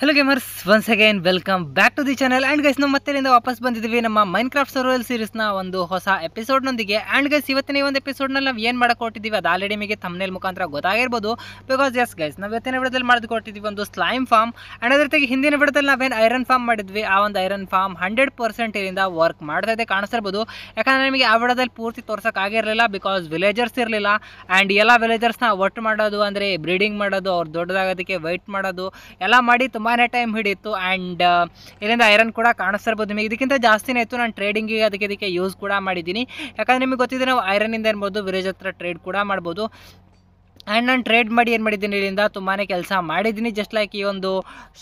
hello gamers once again welcome back to the channel and guys ನಾವು ವಾಪಸ್ ಬಂದಿದ್ದೀವಿ ನಮ್ಮ ಮೈನ್ ಕ್ರಾಫ್ಟ್ ಸರ್ವಲ್ ಸೀರೀಸ್ನ ಒಂದು ಹೊಸ ಎಪಿಸೋಡ್ನೊಂದಿಗೆ ಆ್ಯಂಡ್ ಗೈಸ್ ಇವತ್ತಿನ ಈ ಒಂದು ಎಪಿಸೋಡ್ನಲ್ಲಿ ನಾವು ಏನು ಕೊಟ್ಟಿದ್ವಿ ಅದು ಆಲ್ರೆಡಿ ನಿಮಗೆ ತಮ್ಮನೇಲಿ ಮುಖಾಂತರ ಗೊತ್ತಾಗಿರ್ಬೋದು ಬಿಕಾಸ್ ಎಸ್ ಗೈಸ್ ನಾವು ಇವತ್ತಿನ ವಿಡದಲ್ಲಿ ಮಾಡಿಕೊಟ್ಟಿದ್ದೀವಿ ಒಂದು ಸ್ಲೈಮ್ ಫಾರ್ಮ್ ಆ್ಯಂಡ್ ಅದರ ಜೊತೆಗೆ ಹಿಂದಿನ ವಿಡದಲ್ಲಿ ನಾವೇನು ಐರನ್ ಫಾರ್ಮ್ ಮಾಡಿದ್ವಿ ಆ ಒಂದು ಐರನ್ ಫಾರ್ಮ್ ಹಂಡ್ರೆಡ್ ಪರ್ಸೆಂಟ್ ಇದರಿಂದ ವರ್ಕ್ ಮಾಡ್ತಾ ಇದೆ ಕಾಣಿಸ್ತಿರ್ಬೋದು ಯಾಕಂದರೆ ನಿಮಗೆ ಆ ವಿಡದಲ್ಲಿ ಪೂರ್ತಿ ಆಗಿರಲಿಲ್ಲ ಬಿಕಾಸ್ ವಿಲೇಜರ್ಸ್ ಇರಲಿಲ್ಲ ಆ್ಯಂಡ್ ಎಲ್ಲ ವಿಲೇಜರ್ಸ್ನ ಒಟ್ಟು ಮಾಡೋದು ಅಂದರೆ ಬ್ರೀಡಿಂಗ್ ಮಾಡೋದು ಅವ್ರು ದೊಡ್ಡದಾಗೋದಕ್ಕೆ ವೈಟ್ ಮಾಡೋದು ಎಲ್ಲ ಮಾಡಿ ತುಂಬ ತುಂಬಾ ಟೈಮ್ ಹಿಡಿತ್ತು ಆ್ಯಂಡ್ ಇಲ್ಲಿಂದ ಐರನ್ ಕೂಡ ಕಾಣಿಸ್ತಿರ್ಬೋದು ನಿಮಗೆ ಇದಕ್ಕಿಂತ ಜಾಸ್ತಿನೇ ಇತ್ತು ನಾನು ಟ್ರೇಡಿಂಗಿಗೆ ಅದಕ್ಕೆ ಇದಕ್ಕೆ ಯೂಸ್ ಕೂಡ ಮಾಡಿದ್ದೀನಿ ಯಾಕಂದರೆ ನಿಮಗೆ ಗೊತ್ತಿದೆ ನಾವು ಐರನ್ನಿಂದ ಇರ್ಬೋದು ವಿರೇಜ್ ಹತ್ರ ಟ್ರೇಡ್ ಕೂಡ ಮಾಡ್ಬೋದು ಆ್ಯಂಡ್ ನಾನು ಟ್ರೇಡ್ ಮಾಡಿ ಏನು ಮಾಡಿದ್ದೀನಿ ಇಲ್ಲಿಂದ ತುಂಬಾ ಕೆಲಸ ಮಾಡಿದ್ದೀನಿ ಜಸ್ಟ್ ಲೈಕ್ ಈ ಒಂದು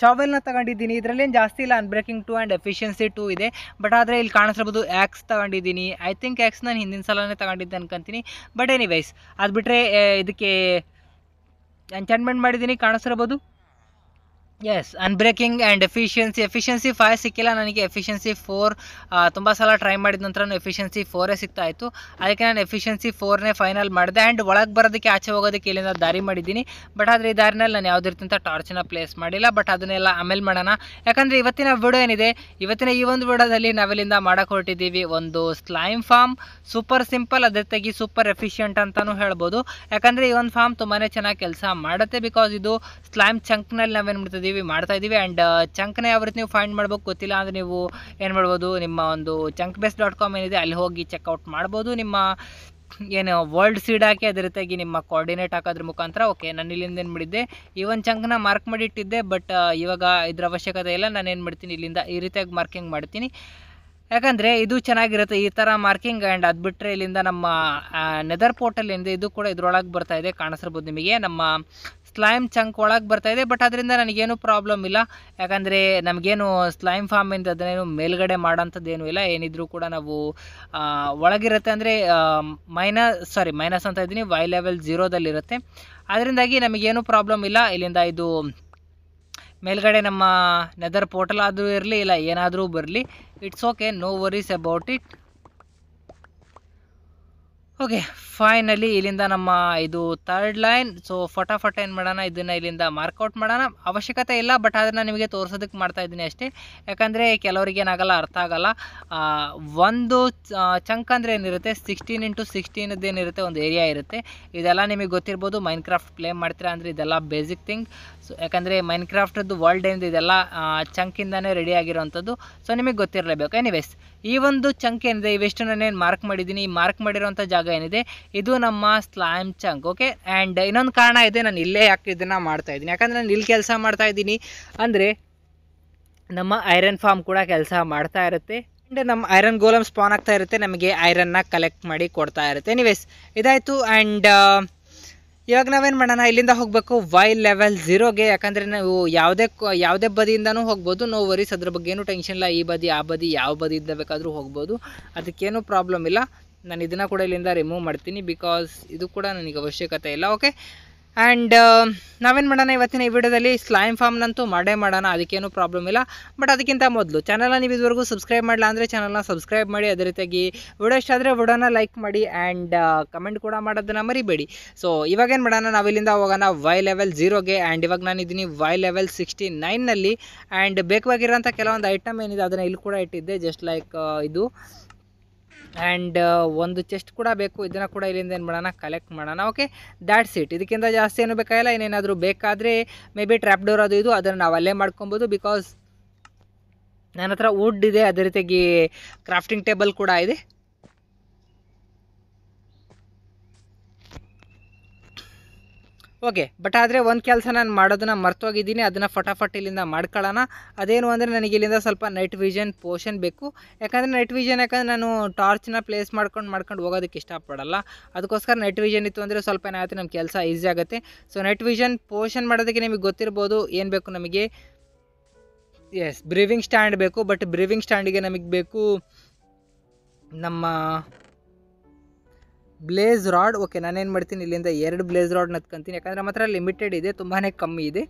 ಶಾವೆಲ್ನ ತಗೊಂಡಿದ್ದೀನಿ ಇದರಲ್ಲಿ ಏನು ಜಾಸ್ತಿ ಇಲ್ಲ unbreaking two and efficiency two ಇದೆ ಬಟ್ ಆದರೆ ಇಲ್ಲಿ ಕಾಣಿಸ್ಬೋದು ಆ್ಯಕ್ಸ್ ತಗೊಂಡಿದ್ದೀನಿ ಐ ಥಿಂಕ್ ಆ್ಯಕ್ಸ್ ನಾನು ಹಿಂದಿನ ಸಲನೇ ತಗೊಂಡಿದ್ದೆ ಅನ್ಕಂತೀನಿ ಬಟ್ ಎನಿವೈಸ್ ಅದು ಬಿಟ್ಟರೆ ಇದಕ್ಕೆ ಎಂಚೆಂಟ್ಮೆಂಟ್ ಮಾಡಿದ್ದೀನಿ ಕಾಣಿಸ್ತಿರ್ಬೋದು yes unbreaking and efficiency efficiency five ಸಿಕ್ಕಿಲ್ಲ ನನಗೆ ಎಫಿಷಿಯನ್ಸಿ ಫೋರ್ ತುಂಬ ಸಲ ಟ್ರೈ ಮಾಡಿದ ನಂತರ ಎಫಿಷಿಯನ್ಸಿ ಫೋರೇ ಸಿಗ್ತಾ ಇತ್ತು ಅದಕ್ಕೆ ನಾನು ಎಫಿಷಿಯನ್ಸಿ ಫೋರ್ನೇ ಫೈನಲ್ ಮಾಡಿದೆ ಆ್ಯಂಡ್ ಒಳಗೆ ಬರೋದಕ್ಕೆ ಆಚೆ ಹೋಗೋದಕ್ಕೆ ಇಲ್ಲಿಂದ ದಾರಿ ಮಾಡಿದ್ದೀನಿ ಬಟ್ ಆದರೆ ಈ ದಾರಿನಲ್ಲಿ ನಾನು ಯಾವುದೇ ರೀತಿಯಂಥ ಟಾರ್ಚನ್ನ ಪ್ಲೇಸ್ ಮಾಡಿಲ್ಲ ಬಟ್ ಅದನ್ನೆಲ್ಲ ಆಮೇಲೆ ಮಾಡೋಣ ಯಾಕಂದರೆ ಇವತ್ತಿನ ವಿಡೋ ಏನಿದೆ ಇವತ್ತಿನ ಈ ಒಂದು ವಿಡೋದಲ್ಲಿ ನಾವಿಲ್ಲಿಂದ ಮಾಡೋಕೆ ಹೊರಟಿದ್ದೀವಿ ಒಂದು ಸ್ಲೈಮ್ ಫಾರ್ಮ್ ಸೂಪರ್ ಸಿಂಪಲ್ ಅದ್ರ ತೆಗಿ ಸೂಪರ್ ಎಫಿಷಿಯಂಟ್ ಅಂತಲೂ ಹೇಳ್ಬೋದು ಯಾಕಂದರೆ ಈ ಒಂದು ಫಾರ್ಮ್ ತುಂಬಾ ಚೆನ್ನಾಗಿ ಕೆಲಸ ಮಾಡುತ್ತೆ ಬಿಕಾಸ್ ಇದು ಸ್ಲೈಮ್ ಚಂಕ್ನಲ್ಲಿ ನಾವೇನು ಮಾಡ್ತೀವಿ ಇದ್ದೀವಿ ಮಾಡ್ತಾ ಇದ್ದೀವಿ ಆ್ಯಂಡ್ uh, ಚಂಕ್ನ ಯಾವ ರೀತಿ ನೀವು ಫೈಂಡ್ ಮಾಡ್ಬೇಕು ಗೊತ್ತಿಲ್ಲ ಅಂದರೆ ನೀವು ಏನು ಮಾಡ್ಬೋದು ನಿಮ್ಮ ಒಂದು ಚಂಕ್ ಬೇಸ್ ಡಾಟ್ ಕಾಮ್ ಏನಿದೆ ಅಲ್ಲಿ ಹೋಗಿ ಚೆಕ್ಔಟ್ ಮಾಡ್ಬೋದು ನಿಮ್ಮ ಏನು ವರ್ಲ್ಡ್ ಸೀಡ್ ಹಾಕಿ ಅದೇ ರೀತಿಯಾಗಿ ನಿಮ್ಮ ಕೋಆರ್ಡಿನೇಟ್ ಹಾಕೋದ್ರ ಮುಖಾಂತರ ಓಕೆ ನಾನು ಇಲ್ಲಿಂದ ಏನು ಮಾಡಿದ್ದೆ ಈವನ್ ಚಂಕ್ನ ಮಾರ್ಕ್ ಮಾಡಿ ಇಟ್ಟಿದ್ದೆ ಬಟ್ uh, ಇವಾಗ ಇದ್ರ ಅವಶ್ಯಕತೆ ಇಲ್ಲ ನಾನು ಏನು ಮಾಡ್ತೀನಿ ಇಲ್ಲಿಂದ ಈ ರೀತಿಯಾಗಿ ಮಾರ್ಕಿಂಗ್ ಮಾಡ್ತೀನಿ ಯಾಕಂದರೆ ಇದು ಚೆನ್ನಾಗಿರುತ್ತೆ ಈ ಥರ ಮಾರ್ಕಿಂಗ್ ಆ್ಯಂಡ್ ಅದು ಬಿಟ್ಟರೆ ಇಲ್ಲಿಂದ ನಮ್ಮ ನೆದರ್ ಪೋರ್ಟಲ್ ಇದು ಕೂಡ ಇದರೊಳಗೆ ಬರ್ತಾ ಇದೆ ಕಾಣಿಸ್ಬೋದು ನಿಮಗೆ ನಮ್ಮ ಸ್ಲೈಮ್ ಚಂಕ್ ಒಳಗೆ ಬರ್ತಾ ಇದೆ ಬಟ್ ಅದರಿಂದ ನನಗೇನು ಪ್ರಾಬ್ಲಮ್ ಇಲ್ಲ ಯಾಕಂದರೆ ನಮಗೇನು ಸ್ಲೈಮ್ ಫಾರ್ಮ್ ಇಂದ ಅದನ್ನೇನು ಮೇಲ್ಗಡೆ ಮಾಡೋಂಥದ್ದೇನು ಏನೂ ಇಲ್ಲ ಏನಿದ್ರೂ ಕೂಡ ನಾವು ಒಳಗಿರುತ್ತೆ ಅಂದರೆ ಮೈನಸ್ ಸಾರಿ ಮೈನಸ್ ಅಂತ ಇದ್ದೀನಿ ವೈ ಲೆವೆಲ್ ಜೀರೋದಲ್ಲಿರುತ್ತೆ ಅದರಿಂದಾಗಿ ನಮಗೇನು ಪ್ರಾಬ್ಲಮ್ ಇಲ್ಲ ಇಲ್ಲಿಂದ ಇದು ಮೇಲ್ಗಡೆ ನಮ್ಮ ನೆದರ್ ಪೋರ್ಟಲ್ ಆದರೂ ಇರಲಿ ಇಲ್ಲ ಏನಾದರೂ ಬರಲಿ it's okay no worries about it okay finally ಇಲ್ಲಿಂದ ನಮ್ಮ ಇದು ಥರ್ಡ್ ಲೈನ್ ಸೊ ಫಟಾಫಟ ಏನು ಮಾಡೋಣ ಇದನ್ನು ಇಲ್ಲಿಂದ ಮಾರ್ಕೌಟ್ ಮಾಡೋಣ ಅವಶ್ಯಕತೆ ಇಲ್ಲ ಬಟ್ ಅದನ್ನು ನಿಮಗೆ ತೋರಿಸೋದಕ್ಕೆ ಮಾಡ್ತಾ ಇದ್ದೀನಿ ಅಷ್ಟೇ ಯಾಕಂದರೆ ಕೆಲವರಿಗೆ ಏನಾಗಲ್ಲ ಅರ್ಥ ಆಗಲ್ಲ ಒಂದು ಚಂಕ್ ಅಂದರೆ ಏನಿರುತ್ತೆ ಸಿಕ್ಸ್ಟೀನ್ ಇಂಟು ಸಿಕ್ಸ್ಟೀನದ್ದೇನಿರುತ್ತೆ ಒಂದು ಏರಿಯಾ ಇರುತ್ತೆ ಇದೆಲ್ಲ ನಿಮಗೆ ಗೊತ್ತಿರ್ಬೋದು ಮೈನ್ ಕ್ರಾಫ್ಟ್ ಪ್ಲೇ ಮಾಡ್ತೀರಾ ಅಂದರೆ ಇದೆಲ್ಲ ಬೇಸಿಕ್ ಥಿಂಗ್ ಸೊ ಯಾಕಂದರೆ ಮೈನ್ಕ್ರಾಫ್ಟದ್ದು ವರ್ಲ್ಡ್ ಏನಿದೆ ಇದೆಲ್ಲ ಚಂಕಿಂದನೇ ರೆಡಿ ಆಗಿರೋವಂಥದ್ದು ಸೊ ನಿಮಗೆ ಗೊತ್ತಿರಲೇಬೇಕು ಎನಿವೇಸ್ ಈ ಒಂದು ಚಂಕ್ ಏನಿದೆ ಇವೆಷ್ಟು ನಾನು ಮಾರ್ಕ್ ಮಾಡಿದ್ದೀನಿ ಈ ಮಾರ್ಕ್ ಮಾಡಿರೋಂಥ ಜಾಗ ಏನಿದೆ ಇದು ನಮ್ಮ ಸ್ಲಾಮ್ ಚಂಕ್ ಓಕೆ ಆ್ಯಂಡ್ ಇನ್ನೊಂದು ಕಾರಣ ಇದೆ ನಾನು ಇಲ್ಲೇ ಯಾಕೆ ಇದನ್ನು ಇದ್ದೀನಿ ಯಾಕಂದರೆ ನಾನು ಇಲ್ಲಿ ಕೆಲಸ ಮಾಡ್ತಾ ಇದ್ದೀನಿ ಅಂದರೆ ನಮ್ಮ ಐರನ್ ಫಾರ್ಮ್ ಕೂಡ ಕೆಲಸ ಮಾಡ್ತಾ ಇರುತ್ತೆ ಆ್ಯಂಡ್ ನಮ್ಮ ಐರನ್ ಗೋಲಮ್ ಸ್ಪಾನ್ ಆಗ್ತಾ ಇರುತ್ತೆ ನಮಗೆ ಐರನ್ನ ಕಲೆಕ್ಟ್ ಮಾಡಿ ಕೊಡ್ತಾ ಇರುತ್ತೆ ಎನಿವೇಸ್ ಇದಾಯಿತು ಆ್ಯಂಡ್ ಇವಾಗ ನಾವೇನು ಮಾಡೋಣ ಇಲ್ಲಿಂದ ಹೋಗಬೇಕು ವೈ ಲೆವೆಲ್ ಝೀರೋಗೆ ಯಾಕಂದರೆ ನಾವು ಯಾವುದೇ ಯಾವುದೇ ಬದಿಯಿಂದನೂ ಹೋಗ್ಬೋದು ನೋ ವರೀಸ್ ಅದ್ರ ಬಗ್ಗೆ ಏನೂ ಟೆನ್ಷನ್ ಇಲ್ಲ ಈ ಬದಿ ಆ ಬದಿ ಯಾವ ಬದಿಯಿಂದ ಬೇಕಾದರೂ ಹೋಗ್ಬೋದು ಅದಕ್ಕೇನು ಪ್ರಾಬ್ಲಮ್ ಇಲ್ಲ ನಾನು ಇದನ್ನು ಕೂಡ ಇಲ್ಲಿಂದ ರಿಮೂವ್ ಮಾಡ್ತೀನಿ ಬಿಕಾಸ್ ಇದು ಕೂಡ ನನಗೆ ಅವಶ್ಯಕತೆ ಇಲ್ಲ ಓಕೆ ಆ್ಯಂಡ್ uh, ನಾವೇನು ಮಾಡೋಣ ಇವತ್ತಿನ ಈ ವಿಡಿಯೋದಲ್ಲಿ ಸ್ಲೈಮ್ ಫಾರ್ಮ್ನಂತೂ ಮಾಡೇ ಮಾಡೋಣ ಅದಕ್ಕೇನು ಪ್ರಾಬ್ಲಮ್ ಇಲ್ಲ ಬಟ್ ಅದಕ್ಕಿಂತ ಮೊದಲು ಚಾನಲ್ನ ನೀವು ಇದುವರೆಗೂ ಸಬ್ಸ್ಕ್ರೈಬ್ ಮಾಡಲ್ಲ ಅಂದರೆ ಚಾನಲ್ನ ಸಬ್ಸ್ಕ್ರೈಬ್ ಮಾಡಿ ಅದೇ ರೀತಿಯಾಗಿ ವಿಡಿಯೋ ಇಷ್ಟ ಆದರೆ ಲೈಕ್ ಮಾಡಿ ಆ್ಯಂಡ್ ಕಮೆಂಟ್ uh, ಕೂಡ ಮಾಡೋದನ್ನು ಮರಿಬೇಡಿ ಸೊ ಇವಾಗೇನು ಮಾಡೋಣ ನಾವಿಲ್ಲಿಂದ ಹೋಗೋಣ ವೈ ಲೆವೆಲ್ ಜೀರೋಗೆ ಆ್ಯಂಡ್ ಇವಾಗ ನಾನು ಇದ್ದೀನಿ ವೈ ಲೆವೆಲ್ ಸಿಕ್ಸ್ಟಿ ನೈನ್ನಲ್ಲಿ ಆ್ಯಂಡ್ ಬೇಕಾಗಿರೋಂಥ ಕೆಲವೊಂದು ಐಟಮ್ ಏನಿದೆ ಅದನ್ನು ಇಲ್ಲಿ ಕೂಡ ಇಟ್ಟಿದ್ದೆ ಜಸ್ಟ್ ಲೈಕ್ uh, ಇದು ಆ್ಯಂಡ್ uh, ಒಂದು ಚೆಸ್ಟ್ ಕೂಡ ಬೇಕು ಇದನ್ನು ಕೂಡ ಇಲ್ಲಿಂದ ಏನು ಮಾಡೋಣ ಕಲೆಕ್ಟ್ ಮಾಡೋಣ ಓಕೆ ದ್ಯಾಟ್ಸ್ ಇಟ್ ಇದಕ್ಕಿಂತ ಜಾಸ್ತಿ ಏನು ಬೇಕಾಗಿಲ್ಲ ಇನ್ನೇನಾದರೂ ಬೇಕಾದರೆ ಮೇ ಬಿ ಟ್ರ್ಯಾಪ್ ಡೋರ್ ಅದು ಇದು ಅದನ್ನು ನಾವು ಅಲ್ಲೇ ಮಾಡ್ಕೊಬೋದು ಬಿಕಾಸ್ ನನ್ನ ಹತ್ರ ವುಡ್ ಇದೆ ಅದೇ ರೀತಿಯಾಗಿ ಕ್ರಾಫ್ಟಿಂಗ್ ಟೇಬಲ್ ಕೂಡ ಇದೆ ಓಕೆ ಬಟ್ ಆದರೆ ಒಂದು ಕೆಲಸ ನಾನು ಮಾಡೋದನ್ನ ಮರ್ತೋಗಿದ್ದೀನಿ ಅದನ್ನು ಫಟಾಫಟ್ ಇಲ್ಲಿಂದ ಮಾಡ್ಕೊಳ್ಳೋಣ ಅದೇನು ಅಂದರೆ ನನಗೆ ಇಲ್ಲಿಂದ ಸ್ವಲ್ಪ ನೈಟ್ ವಿಷನ್ ಪೋಷನ್ ಬೇಕು ಯಾಕಂದರೆ ನೈಟ್ ವಿಷನ್ ಯಾಕಂದರೆ ನಾನು ಟಾರ್ಚ್ನ ಪ್ಲೇಸ್ ಮಾಡ್ಕೊಂಡು ಮಾಡ್ಕೊಂಡು ಹೋಗೋದಕ್ಕೆ ಇಷ್ಟಪಡಲ್ಲ ಅದಕ್ಕೋಸ್ಕರ ನೈಟ್ ವಿಷನ್ ಇತ್ತು ಅಂದರೆ ಸ್ವಲ್ಪ ಏನಾಗುತ್ತೆ ನಮ್ಮ ಕೆಲಸ ಈಸಿ ಆಗುತ್ತೆ ಸೊ ನೈಟ್ ವಿಷನ್ ಪೋಷನ್ ಮಾಡೋದಕ್ಕೆ ನಿಮಗೆ ಗೊತ್ತಿರ್ಬೋದು ಏನು ಬೇಕು ನಮಗೆ ಎಸ್ ಬ್ರೀವಿಂಗ್ ಸ್ಟ್ಯಾಂಡ್ ಬೇಕು ಬಟ್ ಬ್ರೀವಿಂಗ್ ಸ್ಟ್ಯಾಂಡಿಗೆ ನಮಗೆ ಬೇಕು ನಮ್ಮ ಬ್ಲೇಸ್ ರಾಡ್ ಓಕೆ ನಾನೇನು ಮಾಡ್ತೀನಿ ಇಲ್ಲಿಂದ ಎರಡು ಬ್ಲೇಸ್ ರಾಡ್ ನತ್ಕೊಂತೀನಿ ಯಾಕಂದರೆ ಮಾತ್ರ ಲಿಮಿಟೆಡ್ ಇದೆ ತುಂಬಾ ಕಮ್ಮಿ ಇದೆ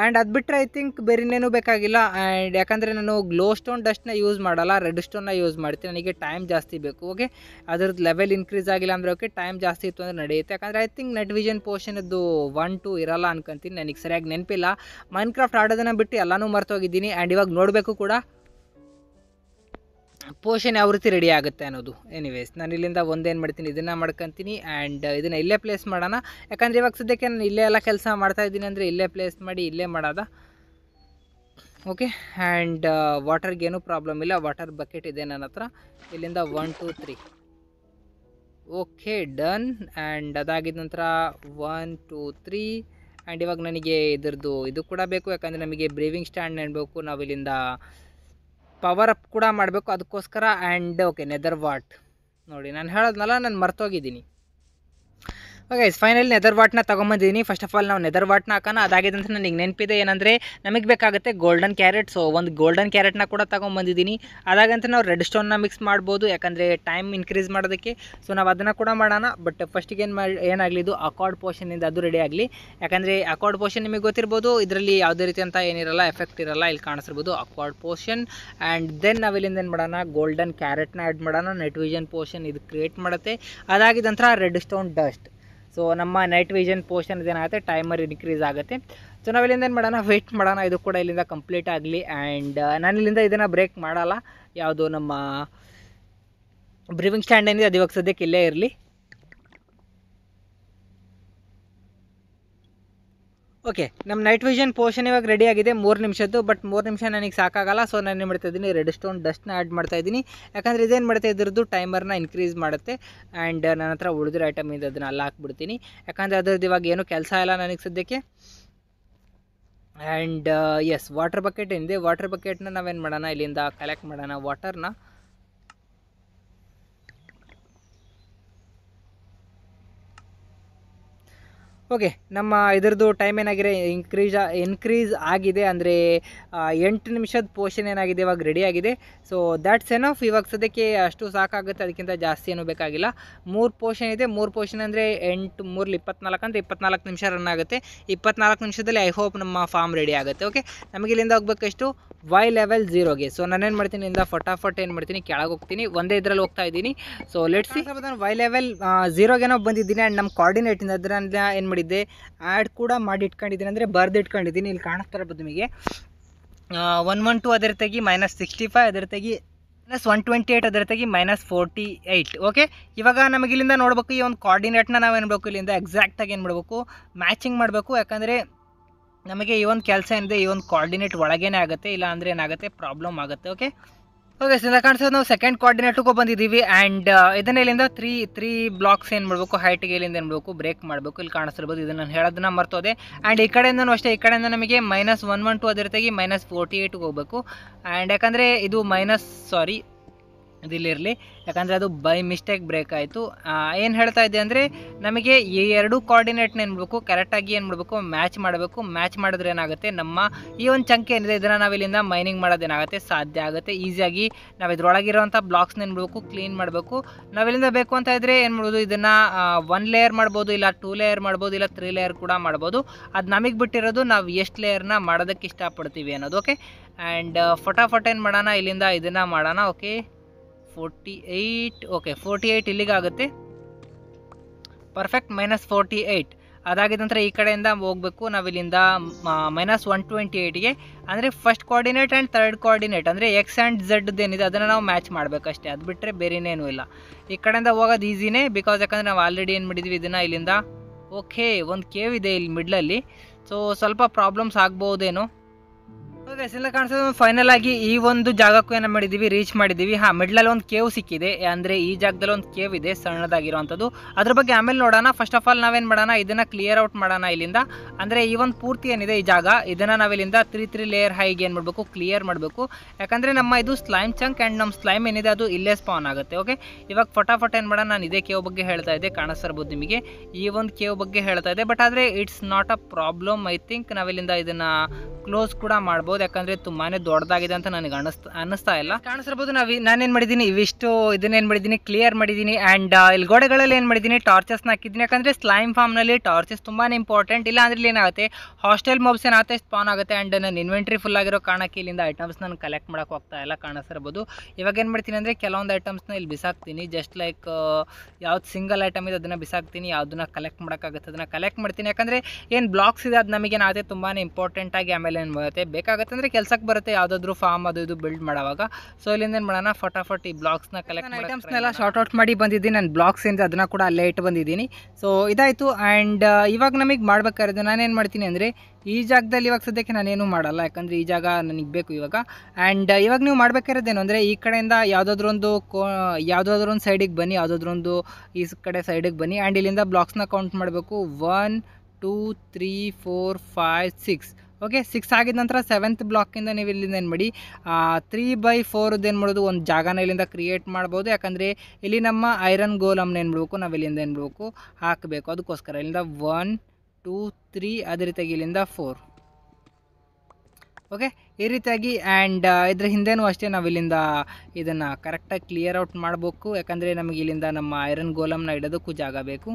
ಆ್ಯಂಡ್ ಅದು ಬಿಟ್ಟರೆ ಐ ಥಿಂಕ್ ಬೇರೆ ಬೇಕಾಗಿಲ್ಲ ಆ್ಯಂಡ್ ಯಾಕಂದರೆ ನಾನು ಗ್ಲೋ ಸ್ಟೋನ್ ಡಸ್ಟ್ನ ಯೂಸ್ ಮಾಡಲ್ಲ ರೆಡ್ ಸ್ಟೋನ್ನ ಯೂಸ್ ಮಾಡ್ತೀನಿ ನನಗೆ ಟೈಮ್ ಜಾಸ್ತಿ ಬೇಕು ಓಕೆ ಅದ್ರದ್ದು ಲೆವೆಲ್ ಇನ್ಕ್ರೀಸ್ ಆಗಿಲ್ಲ ಅಂದರೆ ಓಕೆ ಟೈಮ್ ಜಾಸ್ತಿ ಇತ್ತು ಅಂದರೆ ನಡೆಯುತ್ತೆ ಯಾಕಂದರೆ ಐ ಥಿಂಕ್ ನೆಟ್ ವಿಷನ್ ಪೋರ್ಷನದ್ದು ಒನ್ ಟು ಇರಲ್ಲ ಅನ್ಕೊಂತೀನಿ ನನಗೆ ಸರಿಯಾಗಿ ನೆನಪಿಲ್ಲ ಮೈನ್ ಕ್ರಾಫ್ಟ್ ಆಡೋದನ್ನು ಬಿಟ್ಟು ಎಲ್ಲನೂ ಮರ್ತೋಗಿದ್ದೀನಿ ಆ್ಯಂಡ್ ಇವಾಗ ನೋಡಬೇಕು ಕೂಡ ಪೋಷನ್ ಯಾವ ರೀತಿ ರೆಡಿ ಆಗುತ್ತೆ ಅನ್ನೋದು ಎನಿವೇಸ್ ನಾನು ಇಲ್ಲಿಂದ ಒಂದೇನು ಮಾಡ್ತೀನಿ ಇದನ್ನು ಮಾಡ್ಕೊತೀನಿ ಆ್ಯಂಡ್ ಇದನ್ನು ಇಲ್ಲೇ ಪ್ಲೇಸ್ ಮಾಡೋಣ ಯಾಕಂದರೆ ಇವಾಗ ಸದ್ಯಕ್ಕೆ ನಾನು ಇಲ್ಲೇ ಎಲ್ಲ ಕೆಲಸ ಮಾಡ್ತಾ ಇದ್ದೀನಿ ಅಂದರೆ ಇಲ್ಲೇ ಪ್ಲೇಸ್ ಮಾಡಿ ಇಲ್ಲೇ ಮಾಡೋದ ಓಕೆ ಆ್ಯಂಡ್ ವಾಟರ್ಗೇನು ಪ್ರಾಬ್ಲಮ್ ಇಲ್ಲ ವಾಟರ್ ಬಕೆಟ್ ಇದೆ ನನ್ನ ಹತ್ರ ಇಲ್ಲಿಂದ one two three okay done and ಅದಾಗಿದ ನಂತರ ಒನ್ ಟೂ ತ್ರೀ ಆ್ಯಂಡ್ ಇವಾಗ ನನಗೆ ಇದರದ್ದು ಇದು ಕೂಡ ಬೇಕು ಯಾಕಂದರೆ ನಮಗೆ ಬ್ರೀವಿಂಗ್ ಸ್ಟ್ಯಾಂಡ್ ನೆನಬೇಕು ನಾವು ಇಲ್ಲಿಂದ ಪವರ್ ಅಪ್ ಕೂಡ ಮಾಡಬೇಕು ಅದಕ್ಕೋಸ್ಕರ ಆ್ಯಂಡ್ ಓಕೆ ನೆದರ್ ವಾಟ್ ನೋಡಿ ನಾನು ಹೇಳೋದ್ನಲ್ಲ ನಾನು ಮರ್ತೋಗಿದ್ದೀನಿ ಓಕೆ ಫೈನಲಿ ನೆದರ್ ವಾಟ್ನ ತೊಗೊಂಬಂದಿದ್ದೀನಿ ಫಸ್ಟ್ ಆಫ್ ಆಲ್ ನಾವು ನೆದರ್ ವಾಟ್ನ ಹಾಕೋಣ ಅದಾಗಿದೆ ಅಂತ ನನಗೆ ನೆನಪಿದೆ ಏನಂದರೆ ನಮಗೆ ಬೇಕಾಗುತ್ತೆ ಗೋಲ್ಡನ್ ಕ್ಯಾರೆಟ್ ಸೊ ಒಂದು ಗೋಲ್ಡನ್ ಕ್ಯಾರೆಟ್ನ ಕೂಡ ತೊಗೊಂಬಂದಿದ್ದೀನಿ ಅದಾಗಂತ ನಾವು ರೆಡ್ ಸ್ಟೋನ್ನ ಮಿಕ್ಸ್ ಮಾಡ್ಬೋದು ಯಾಕಂದರೆ ಟೈಮ್ ಇನ್ಕ್ರೀಸ್ ಮಾಡೋದಕ್ಕೆ ಸೊ ನಾವು ಅದನ್ನು ಕೂಡ ಮಾಡೋಣ ಬಟ್ ಫಸ್ಟಿಗೆ ಏನು ಮಾಡಿ ಏನಾಗಲಿ ಇದು ಅಕಾರ್ಡ್ ಪೋರ್ಷನಿಂದ ಅದು ರೆಡಿ ಆಗಲಿ ಯಾಕಂದರೆ ಅಕಾರ್ಡ್ ಪೋರ್ಷನ್ ನಿಮಗೆ ಗೊತ್ತಿರ್ಬೋದು ಇದರಲ್ಲಿ ಯಾವುದೇ ರೀತಿ ಅಂತ ಏನಿರಲ್ಲ ಎಫೆಕ್ಟ್ ಇರಲ್ಲ ಇಲ್ಲಿ ಕಾಣಿಸಿರ್ಬೋದು ಅಕ್ವಾಡ್ ಪೋರ್ಷನ್ ಆ್ಯಂಡ್ ದೆನ್ ನಾವಿಲ್ಲಿಂದ ಏನು ಮಾಡೋಣ ಗೋಲ್ಡನ್ ಕ್ಯಾರೆಟ್ನ ಆ್ಯಡ್ ಮಾಡೋಣ ನೆಟ್ ವಿಷನ್ ಪೋರ್ಷನ್ ಇದು ಕ್ರಿಯೇಟ್ ಮಾಡುತ್ತೆ ಅದಾಗಿದ್ದಂಥ ರೆಡ್ ಸ್ಟೋನ್ ಡಸ್ಟ್ ಸೊ ನಮ್ಮ ನೈಟ್ ವಿಷನ್ ಪೋರ್ಷನ್ ಇದೇನಾಗುತ್ತೆ ಟೈಮರ್ ಇನ್ಕ್ರೀಸ್ ಆಗುತ್ತೆ ಸೊ ನಾವು ಇಲ್ಲಿಂದ ಏನು ಮಾಡೋಣ ವೆಯ್ಟ್ ಮಾಡೋಣ ಇದು ಕೂಡ ಇಲ್ಲಿಂದ ಕಂಪ್ಲೀಟ್ ಆಗಲಿ ಆ್ಯಂಡ್ ನಾನು ಇಲ್ಲಿಂದ ಇದನ್ನು ಬ್ರೇಕ್ ಮಾಡೋಲ್ಲ ಯಾವುದು ನಮ್ಮ ಬ್ರೀವಿಂಗ್ ಸ್ಟ್ಯಾಂಡ್ ಏನಿದೆ ಅದು ಇವಾಗ ಸದ್ಯಕ್ಕೆ ಇಲ್ಲೇ ಇರಲಿ ಓಕೆ ನಮ್ಮ ನೈಟ್ ವಿಷನ್ ಪೋರ್ಷನ್ ಇವಾಗ ರೆಡಿ ಆಗಿದೆ ಮೂರು ನಿಮಿಷದ್ದು ಬಟ್ ಮೂರು ನಿಮಿಷ ನನಗೆ ಸಾಕಾಗಲ್ಲ ಸೊ ನಾನು ಏನು ಮಾಡ್ತಾ ಇದ್ದೀನಿ ರೆಡ್ ಸ್ಟೋನ್ ಡಸ್ಟ್ನ ಆ್ಯಡ್ ಮಾಡ್ತಾ ಇದ್ದೀನಿ ಯಾಕಂದರೆ ಇದೇನು ಮಾಡ್ತಾ ಇದ್ರದ್ದು ಟೈಮರ್ನ ಇನ್ಕ್ರೀಸ್ ಮಾಡುತ್ತೆ ಆ್ಯಂಡ್ ನನ್ನ ಹತ್ರ ಉಳಿದಿರೋ ಐಟಮ್ ಇದೆ ಅದನ್ನ ಅಲ್ಲಿ ಹಾಕ್ಬಿಡ್ತೀನಿ ಯಾಕಂದರೆ ಅದ್ರದ್ದು ಇವಾಗ ಏನು ಕೆಲಸ ಇಲ್ಲ ನನಗೆ ಸದ್ಯಕ್ಕೆ ಆ್ಯಂಡ್ ಎಸ್ ವಾಟರ್ ಬಕೆಟ್ ಏನಿದೆ ವಾಟರ್ ಬಕೆಟ್ನ ನಾವೇನು ಮಾಡೋಣ ಇಲ್ಲಿಂದ ಕಲೆಕ್ಟ್ ಮಾಡೋಣ ವಾಟರ್ನ ಓಕೆ ನಮ್ಮ ಇದರದ್ದು ಟೈಮ್ ಏನಾಗಿದೆ ಇನ್ಕ್ರೀಸ್ ಇನ್ಕ್ರೀಸ್ ಆಗಿದೆ ಅಂದರೆ ಎಂಟು ನಿಮಿಷದ ಪೋರ್ಷನ್ ಏನಾಗಿದೆ ಇವಾಗ ರೆಡಿ ಆಗಿದೆ ಸೊ ದ್ಯಾಟ್ಸ್ ಎನ್ ಆಫ್ ಇವಾಗ ಸದ್ಯಕ್ಕೆ ಅಷ್ಟು ಸಾಕಾಗುತ್ತೆ ಅದಕ್ಕಿಂತ ಜಾಸ್ತಿ ಏನೂ ಬೇಕಾಗಿಲ್ಲ ಮೂರು ಪೋರ್ಷನ್ ಇದೆ ಮೂರು ಪೋರ್ಷನ್ ಅಂದರೆ ಎಂಟು ಮೂರಲ್ಲಿ ಇಪ್ಪತ್ನಾಲ್ಕು ಅಂದರೆ ಇಪ್ಪತ್ನಾಲ್ಕು ನಿಮಿಷ ರನ್ ಆಗುತ್ತೆ ಇಪ್ಪತ್ನಾಲ್ಕು ನಿಮಿಷದಲ್ಲಿ ಐ ಹೋಪ್ ನಮ್ಮ ಫಾರ್ಮ್ ರೆಡಿ ಆಗುತ್ತೆ ಓಕೆ ನಮಗೆ ಇಲ್ಲಿಂದ ಹೋಗಬೇಕಷ್ಟು ವೈ ಲೆವೆಲ್ ಝೀರೋಗೆ ಸೊ ನಾನೇನು ಮಾಡ್ತೀನಿ ಇಂದ ಫಟಾಫಟ್ ಏನು ಮಾಡ್ತೀನಿ ಕೆಳಗೆ ಹೋಗ್ತೀನಿ ಒಂದೇ ಇದರಲ್ಲಿ ಹೋಗ್ತಾ ಇದ್ದೀನಿ ಸೊ ಲೆಟ್ಸ್ ನಾನು ವೈ ಲೆವೆಲ್ ಝೀರೋಗೇನೋ ಬಂದಿದ್ದೀನಿ ಆ್ಯಂಡ್ ನಮ್ಮ ಕೋಆರ್ಡಿನೇಟಿಂದ ಅದರಿಂದ ಏನು ಮಾಡಿದ್ದೆ ಆ್ಯಡ್ ಕೂಡ ಮಾಡಿ ಇಟ್ಕೊಂಡಿದ್ದೀನಿ ಅಂದರೆ ಬರ್ದು ಇಟ್ಕೊಂಡಿದ್ದೀನಿ ಇಲ್ಲಿ ಕಾಣಿಸ್ತಾ ಇರ್ಬೋದು ನಿಮಗೆ ಒನ್ ಒನ್ ಟು ಅದರ ತೆಗಿ ಮೈನಸ್ ಸಿಕ್ಸ್ಟಿ ಫೈವ್ ಅದರ ತೆಗಿ ಪ್ಲಸ್ ಒನ್ ಟ್ವೆಂಟಿ ಏಯ್ಟ್ ಅದರ ತೆಗಿ ಮೈನಸ್ ಫೋರ್ಟಿ ಏಯ್ಟ್ ಓಕೆ ಇವಾಗ ನಮಗಿಲ್ಲಿಂದ ಇಲ್ಲಿಂದ ನೋಡಬೇಕು ಈ ಒಂದು ಕೋಆರ್ಡಿನೇಟ್ನ ನಾವು ಏನು ಮಾಡಬೇಕು ಇಲ್ಲಿಂದ ಎಕ್ಸಾಕ್ಟಾಗಿ ಏನು ಮಾಡಬೇಕು ಮ್ಯಾಚಿಂಗ್ ಮಾಡಬೇಕು ಯಾಕಂದರೆ ನಮಗೆ ಈ ಒಂದು ಕೆಲಸ ಏನಿದೆ ಈ ಒಂದು ಕೋಆರ್ಡಿನೇಟ್ ಒಳಗೇನೆ ಆಗುತ್ತೆ ಇಲ್ಲ ಅಂದರೆ ಏನಾಗುತ್ತೆ ಪ್ರಾಬ್ಲಮ್ ಆಗುತ್ತೆ ಓಕೆ ಓಕೆ ಸರ್ ಕಾಣಿಸೋದು ನಾವು ಸೆಕೆಂಡ್ ಕೋಆರ್ಡಿನೇಟ್ಗೂ ಬಂದಿದ್ದೀವಿ ಆ್ಯಂಡ್ uh, ಇದನ್ನ ಇಲ್ಲಿಂದ ತ್ರೀ ತ್ರೀ ಬ್ಲಾಕ್ಸ್ ಏನು ಮಾಡಬೇಕು ಹೈಟ್ಗೆ ಇಲ್ಲಿಂದ ಏನು ಮಾಡಬೇಕು ಬ್ರೇಕ್ ಮಾಡಬೇಕು ಇಲ್ಲಿ ಕಾಣಿಸ್ತಿರ್ಬೋದು ಇದನ್ನು ನಾನು ಹೇಳೋದನ್ನ ಮರ್ತೋದೆ ಆ್ಯಂಡ್ ಈ ಕಡೆಯಿಂದನೂ ಅಷ್ಟೇ ಈ ಕಡೆಯಿಂದ ನಮಗೆ ಮೈನಸ್ ಒನ್ ಒನ್ ಟು ಅದರ ತೆಗಿ ಮೈನಸ್ ಫೋರ್ಟಿ ಏಯ್ಟ್ಗೆ ಹೋಗಬೇಕು ಆ್ಯಂಡ್ ಯಾಕಂದರೆ ಇದು ಮೈನಸ್ ಸಾರಿ ಇದಿಲ್ಲಿರಲಿ ಯಾಕಂದರೆ ಅದು ಬೈ ಮಿಸ್ಟೇಕ್ ಬ್ರೇಕ್ ಆಯಿತು ಏನು ಹೇಳ್ತಾ ಇದೆ ಅಂದರೆ ನಮಗೆ ಈ ಎರಡು ಕೋಆರ್ಡಿನೇಟ್ನ ಏನು ಮಾಡಬೇಕು ಕರೆಕ್ಟಾಗಿ ಏನು ಮಾಡಬೇಕು ಮ್ಯಾಚ್ ಮಾಡಬೇಕು ಮ್ಯಾಚ್ ಮಾಡಿದ್ರೆ ಏನಾಗುತ್ತೆ ನಮ್ಮ ಈ ಒಂದು ಚಂಕೆ ಏನಿದೆ ಇದನ್ನು ನಾವು ಇಲ್ಲಿಂದ ಮೈನಿಂಗ್ ಮಾಡೋದೇನಾಗುತ್ತೆ ಸಾಧ್ಯ ಆಗುತ್ತೆ ಈಸಿಯಾಗಿ ನಾವು ಇದ್ರೊಳಗಿರುವಂಥ ಬ್ಲಾಕ್ಸ್ನ ಏನು ಮಾಡಬೇಕು ಕ್ಲೀನ್ ಮಾಡಬೇಕು ನಾವಿಲ್ಲಿಂದ ಬೇಕು ಅಂತ ಇದ್ದರೆ ಏನು ಮಾಡ್ಬೋದು ಇದನ್ನು ಒನ್ ಲೇಯರ್ ಮಾಡ್ಬೋದು ಇಲ್ಲ ಟೂ ಲೇಯರ್ ಮಾಡ್ಬೋದು ಇಲ್ಲ ತ್ರೀ ಲೇಯರ್ ಕೂಡ ಮಾಡ್ಬೋದು ಅದು ನಮಗೆ ಬಿಟ್ಟಿರೋದು ನಾವು ಎಷ್ಟು ಲೇಯರ್ನ ಮಾಡೋದಕ್ಕೆ ಇಷ್ಟಪಡ್ತೀವಿ ಅನ್ನೋದು ಓಕೆ ಆ್ಯಂಡ್ ಫಟಾಫಟ್ ಏನು ಮಾಡೋಣ ಇಲ್ಲಿಂದ ಇದನ್ನು ಮಾಡೋಣ okay forty eight okay forty eight ಇಲ್ಲಿಗಾಗುತ್ತೆ ಪರ್ಫೆಕ್ಟ್ ಮೈನಸ್ ಫೋರ್ಟಿ ಏಯ್ಟ್ ಅದಾಗಿದ ನಂತರ ಈ ಕಡೆಯಿಂದ ಹೋಗಬೇಕು ಇಲ್ಲಿಂದ ಮೈನಸ್ ಒನ್ ಟ್ವೆಂಟಿ ಏಯ್ಟ್ಗೆ ಅಂದರೆ first coordinate and third coordinate ಅಂದರೆ ಎಕ್ಸ್ ಆ್ಯಂಡ್ ಝಡ್ದು ಏನಿದೆ ಅದನ್ನು ನಾವು ಮ್ಯಾಚ್ ಮಾಡಬೇಕಷ್ಟೇ ಅದು ಬಿಟ್ಟರೆ ಬೇರೆನೇನೂ ಇಲ್ಲ ಈ ಕಡೆಯಿಂದ ಹೋಗೋದು ಈಸಿನೇ ಬಿಕಾಸ್ ಯಾಕಂದರೆ ನಾವು ಆಲ್ರೆಡಿ ಏನು ಮಾಡಿದ್ವಿ ಇದನ್ನು ಇಲ್ಲಿಂದ ಓಕೆ ಒಂದು ಕೇವ್ ಇದೆ ಇಲ್ಲಿ ಮಿಡ್ಲಲ್ಲಿ ಸೊ ಸ್ವಲ್ಪ ಪ್ರಾಬ್ಲಮ್ಸ್ ಆಗ್ಬೋದೇನೋ ಎಲ್ಲ ಕಾಣಿಸೋದು ಫೈನಲ್ ಆಗಿ ಈ ಒಂದು ಜಾಗಕ್ಕೂ ಏನ ಮಾಡಿದೀವಿ ರೀಚ್ ಹಾ ಮಿಡ್ಲ್ ಮಿಡ್ಲಲ್ಲಿ ಒಂದು ಕೇವ್ ಸಿಕ್ಕಿದೆ ಅಂದ್ರೆ ಈ ಜಾಗದಲ್ಲಿ ಒಂದು ಕೇವ್ ಇದೆ ಸಣ್ಣದಾಗಿರುವಂಥದ್ದು ಅದ್ರ ಬಗ್ಗೆ ಆಮೇಲೆ ನೋಡೋಣ ಫಸ್ಟ್ ಆಫ್ ಆಲ್ ನಾವೇನು ಮಾಡೋಣ ಇದನ್ನ ಕ್ಲಿಯರ್ ಔಟ್ ಮಾಡೋಣ ಇಲ್ಲಿಂದ ಅಂದ್ರೆ ಈ ಒಂದು ಪೂರ್ತಿ ಏನಿದೆ ಈ ಜಾಗ ಇದನ್ನ ನಾವಿಲ್ಲಿಂದ ತ್ರೀ ತ್ರೀ ಲೇಯರ್ ಹೈಗೆ ಏನು ಮಾಡಬೇಕು ಕ್ಲಿಯರ್ ಮಾಡಬೇಕು ಯಾಕಂದ್ರೆ ನಮ್ಮ ಇದು ಸ್ಲೈಮ್ ಚಂಕ್ ಅಂಡ್ ನಮ್ಮ ಸ್ಲೈಮ್ ಏನಿದೆ ಅದು ಇಲ್ಲೇ ಸ್ಪಾನ್ ಆಗುತ್ತೆ ಓಕೆ ಇವಾಗ ಫಟಾಫಟ್ ಏನು ಮಾಡೋಣ ನಾನು ಇದೇ ಕೇವ್ ಬಗ್ಗೆ ಹೇಳ್ತಾ ಇದ್ದೆ ಕಾಣಿಸ್ತಿರ್ಬೋದು ನಿಮಗೆ ಈ ಒಂದು ಕೇವ್ ಬಗ್ಗೆ ಹೇಳ್ತಾ ಇದೆ ಬಟ್ ಆದ್ರೆ it's not a problem I think ನಾವಿಲ್ಲಿಂದ ಇದನ್ನ ಕ್ಲೋಸ್ ಕೂಡ ಮಾಡ್ಬೋದು ಯಾಕಂದ್ರೆ ತುಂಬಾನೇ ದೊಡ್ಡದಾಗಿದೆ ಅಂತ ನನಗೆ ಅನಿಸ್ತಾ ಇಲ್ಲ ಕಾಣಿಸಿರ್ಬೋದು ನಾವು ನಾನೇನು ಮಾಡಿದ್ದೀನಿ ಇವಿಷ್ಟು ಇದನ್ನೇನು ಮಾಡಿದ್ದೀನಿ ಕ್ಲಿಯರ್ ಮಾಡಿದ್ದೀನಿ ಆ್ಯಂಡ್ ಇಲ್ಲಿ ಗೋಡೆಗಳಲ್ಲಿ ಏನು ಮಾಡಿದ್ದೀನಿ ಟಾರ್ಚಸ್ನ ಹಾಕಿದ್ದೀನಿ ಯಾಕಂದರೆ ಸ್ಲೈಮ್ ಫಾರ್ಮ್ನಲ್ಲಿ ಟಾರ್ಚಸ್ ತುಂಬಾನೇ ಇಂಪಾರ್ಟೆಂಟ್ ಇಲ್ಲ ಅಂದ್ರೆ ಏನಾಗುತ್ತೆ ಹಾಸ್ಟೆಲ್ ಮೊಬ್ಸ್ ಏನಾಗುತ್ತೆ ಸ್ಪಾನ್ ಆಗುತ್ತೆ ಆ್ಯಂಡ್ ನನ್ನ ಇನ್ವೆಂಟ್ರಿ ಫುಲ್ ಆಗಿರೋ ಕಾರಣಕ್ಕೆ ಇಲ್ಲಿಂದ ಐಟಮ್ಸ್ ನಾನು ಕಲೆಕ್ಟ್ ಮಾಡೋಕೆ ಹೋಗ್ತಾ ಇಲ್ಲ ಕಾಣಿಸಿರ್ಬೋದು ಇವಾಗ ಏನು ಮಾಡ್ತೀನಿ ಅಂದರೆ ಕೆಲವೊಂದು ಐಟಮ್ಸ್ನ ಇಲ್ಲಿ ಬಿಸಾಕ್ತೀನಿ ಜಸ್ಟ್ ಲೈಕ್ ಯಾವ್ದು ಸಿಂಗಲ್ ಐಟಮ್ ಇದೆ ಅದನ್ನು ಬಿಸಾಕ್ತೀನಿ ಯಾವುದನ್ನ ಕಲೆಕ್ಟ್ ಮಾಡೋಕ್ಕಾಗುತ್ತೆ ಅದನ್ನ ಕಲೆಕ್ಟ್ ಮಾಡ್ತೀನಿ ಯಾಕಂದರೆ ಏನು ಬ್ಲಾಕ್ಸ್ ಇದೆ ಅದು ನಮಗೇನಾಗುತ್ತೆ ತುಂಬಾ ಇಂಪಾರ್ಟೆಂಟಾಗಿ ಆಮೇಲೆ ಏನು ಮಾಡುತ್ತೆ ಬೇಕಾಗುತ್ತೆ ಯಾಕಂದರೆ ಕೆಲಸಕ್ಕೆ ಬರುತ್ತೆ ಯಾವುದಾದ್ರೂ ಫಾರ್ಮ್ ಅದು ಇದು ಬಿಲ್ಡ್ ಮಾಡುವಾಗ ಸೊ ಇಲ್ಲಿಂದ ಏನು ಮಾಡೋಣ ಫಟಾಫಟ್ ಈ ಬ್ಲಾಗ್ಸ್ನ ಕಲೆಕ್ಟ್ ಐಟಮ್ಸ್ನೆಲ್ಲ ಶಾರ್ಟ್ ಔಟ್ ಮಾಡಿ ಬಂದಿದ್ದೀನಿ ನಾನು ಬ್ಲಾಗ್ಸಿಂದ ಅದನ್ನ ಕೂಡ ಅಲ್ಲೇ ಇಟ್ಟು ಬಂದಿದ್ದೀನಿ ಸೊ ಇದಾಯಿತು ಆ್ಯಂಡ್ ಇವಾಗ ನಮಗೆ ನಾನು ನಾನೇನು ಮಾಡ್ತೀನಿ ಅಂದರೆ ಈ ಜಾಗದಲ್ಲಿ ಇವಾಗ ಸದ್ಯಕ್ಕೆ ನಾನೇನು ಮಾಡಲ್ಲ ಯಾಕಂದ್ರೆ ಈ ಜಾಗ ನನಗೆ ಬೇಕು ಇವಾಗ ಆ್ಯಂಡ್ ಇವಾಗ ನೀವು ಮಾಡಬೇಕಾಗಿರೋದೇನು ಅಂದರೆ ಈ ಕಡೆಯಿಂದ ಯಾವುದಾದ್ರೊಂದು ಒಂದು ಕೋ ಯಾವುದಾದ್ರೂ ಒಂದು ಸೈಡಿಗೆ ಬನ್ನಿ ಯಾವುದಾದ್ರೊಂದು ಒಂದು ಈ ಕಡೆ ಸೈಡಿಗೆ ಬನ್ನಿ ಆ್ಯಂಡ್ ಇಲ್ಲಿಂದ ಬ್ಲಾಕ್ಸ್ನ ಕೌಂಟ್ ಮಾಡಬೇಕು one two three four five six okay six ಆಗಿದ ನಂತರ ಸೆವೆಂತ್ ಬ್ಲಾಕಿಂದ ನೀವು ಇಲ್ಲಿಂದ ಏನು ಮಾಡಿ ತ್ರೀ ಬೈ ಫೋರ್ದು ಏನು ಮಾಡೋದು ಒಂದು ಜಾಗನ ಇಲ್ಲಿಂದ ಕ್ರಿಯೇಟ್ ಮಾಡ್ಬೋದು ಯಾಕಂದರೆ ಇಲ್ಲಿ ನಮ್ಮ ಐರನ್ ಗೋಲಮ್ನ ಏನು ಮಾಡಬೇಕು ನಾವು ಇಲ್ಲಿಂದ ಏನು ಮಾಡಬೇಕು ಹಾಕಬೇಕು ಅದಕ್ಕೋಸ್ಕರ ಇಲ್ಲಿಂದ ಒನ್ ಟೂ ತ್ರೀ ಅದೇ ರೀತಿಯಾಗಿ ಇಲ್ಲಿಂದ ಫೋರ್ ಓಕೆ ಈ ರೀತಿಯಾಗಿ ಆ್ಯಂಡ್ ಇದ್ರ ಹಿಂದೆನೂ ಅಷ್ಟೇ ನಾವು ಇಲ್ಲಿಂದ ಇದನ್ನು ಕರೆಕ್ಟಾಗಿ ಕ್ಲಿಯರ್ ಔಟ್ ಮಾಡಬೇಕು ಯಾಕಂದರೆ ನಮಗೆ ಇಲ್ಲಿಂದ ನಮ್ಮ ಐರನ್ ಗೋಲಮ್ನ ಇಡೋದಕ್ಕೂ ಜಾಗ ಬೇಕು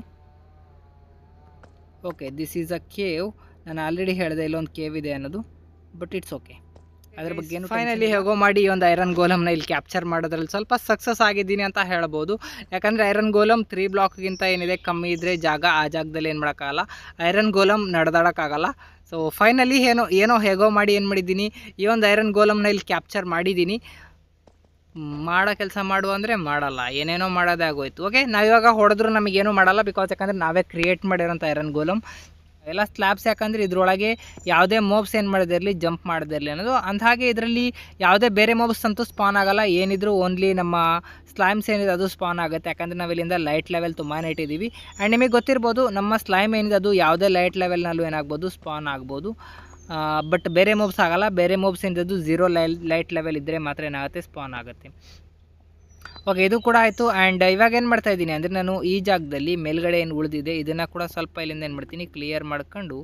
okay this is a cave ನಾನು ಆಲ್ರೆಡಿ ಹೇಳಿದೆ ಇಲ್ಲೊಂದು ಕೇವ್ ಇದೆ ಅನ್ನೋದು ಬಟ್ ಇಟ್ಸ್ ಓಕೆ ಅದ್ರ ಬಗ್ಗೆ ಫೈನಲಿ ಹೇಗೋ ಮಾಡಿ ಒಂದು ಐರನ್ ಗೋಲಮ್ನ ಇಲ್ಲಿ ಕ್ಯಾಪ್ಚರ್ ಮಾಡೋದ್ರಲ್ಲಿ ಸ್ವಲ್ಪ ಸಕ್ಸಸ್ ಆಗಿದ್ದೀನಿ ಅಂತ ಹೇಳ್ಬೋದು ಯಾಕಂದರೆ ಐರನ್ ಗೋಲಮ್ ತ್ರೀ ಬ್ಲಾಕ್ಗಿಂತ ಏನಿದೆ ಕಮ್ಮಿ ಇದ್ದರೆ ಜಾಗ ಆ ಜಾಗದಲ್ಲಿ ಏನು ಮಾಡೋಕ್ಕಾಗಲ್ಲ ಐರನ್ ಗೋಲಮ್ ನಡೆದಾಡೋಕ್ಕಾಗಲ್ಲ ಸೊ ಫೈನಲಿ ಏನೋ ಏನೋ ಹೇಗೋ ಮಾಡಿ ಏನು ಮಾಡಿದ್ದೀನಿ ಈ ಒಂದು ಐರನ್ ಗೋಲಮ್ನ ಇಲ್ಲಿ ಕ್ಯಾಪ್ಚರ್ ಮಾಡಿದ್ದೀನಿ ಮಾಡೋ ಕೆಲಸ ಮಾಡುವ ಅಂದರೆ ಮಾಡಲ್ಲ ಏನೇನೋ ಮಾಡೋದೇ ಆಗೋಯ್ತು ಓಕೆ ನಾವಿವಾಗ ಹೊಡೆದ್ರು ನಮಗೇನು ಮಾಡಲ್ಲ ಬಿಕಾಸ್ ಯಾಕಂದರೆ ನಾವೇ ಕ್ರಿಯೇಟ್ ಮಾಡಿರೋಂಥ ಐರನ್ ಗೋಲಮ್ ಎಲ್ಲ ಸ್ಲ್ಯಾಬ್ಸ್ ಯಾಕಂದರೆ ಇದರೊಳಗೆ ಯಾವುದೇ ಮೋಬ್ಸ್ ಏನು ಮಾಡಿದಿರಲಿ ಜಂಪ್ ಮಾಡಿದಿರಲಿ ಅನ್ನೋದು ಹಾಗೆ ಇದರಲ್ಲಿ ಯಾವುದೇ ಬೇರೆ ಮೋಬ್ಸ್ ಅಂತೂ ಸ್ಪಾನ್ ಆಗಲ್ಲ ಏನಿದ್ರು ಓನ್ಲಿ ನಮ್ಮ ಸ್ಲೈಮ್ಸ್ ಏನಿದೆ ಅದು ಸ್ಪಾನ್ ಆಗುತ್ತೆ ಯಾಕಂದರೆ ನಾವು ಇಲ್ಲಿಂದ ಲೈಟ್ ಲೆವೆಲ್ ತುಂಬಾ ಇಟ್ಟಿದ್ದೀವಿ ಆ್ಯಂಡ್ ನಿಮಗೆ ಗೊತ್ತಿರ್ಬೋದು ನಮ್ಮ ಸ್ಲೈಮ್ ಏನಿದೆ ಅದು ಯಾವುದೇ ಲೈಟ್ ಲೆವೆಲ್ನಲ್ಲೂ ಏನಾಗ್ಬೋದು ಸ್ಪಾನ್ ಆಗ್ಬೋದು ಬಟ್ ಬೇರೆ ಮೂವ್ಸ್ ಆಗೋಲ್ಲ ಬೇರೆ ಮೂವ್ಸ್ ಅದು ಝೀರೋ ಲೈ ಲೈಟ್ ಲೆವೆಲ್ ಇದ್ದರೆ ಮಾತ್ರ ಏನಾಗುತ್ತೆ ಸ್ಪಾನ್ ಆಗುತ್ತೆ ಓಕೆ ಇದು ಕೂಡ ಆಯಿತು ಆ್ಯಂಡ್ ಇವಾಗ ಏನು ಮಾಡ್ತಾ ಇದ್ದೀನಿ ಅಂದರೆ ನಾನು ಈ ಜಾಗದಲ್ಲಿ ಮೇಲ್ಗಡೆ ಏನು ಉಳಿದಿದೆ ಇದನ್ನು ಕೂಡ ಸ್ವಲ್ಪ ಇಲ್ಲಿಂದ ಏನು ಮಾಡ್ತೀನಿ ಕ್ಲಿಯರ್ ಮಾಡ್ಕೊಂಡು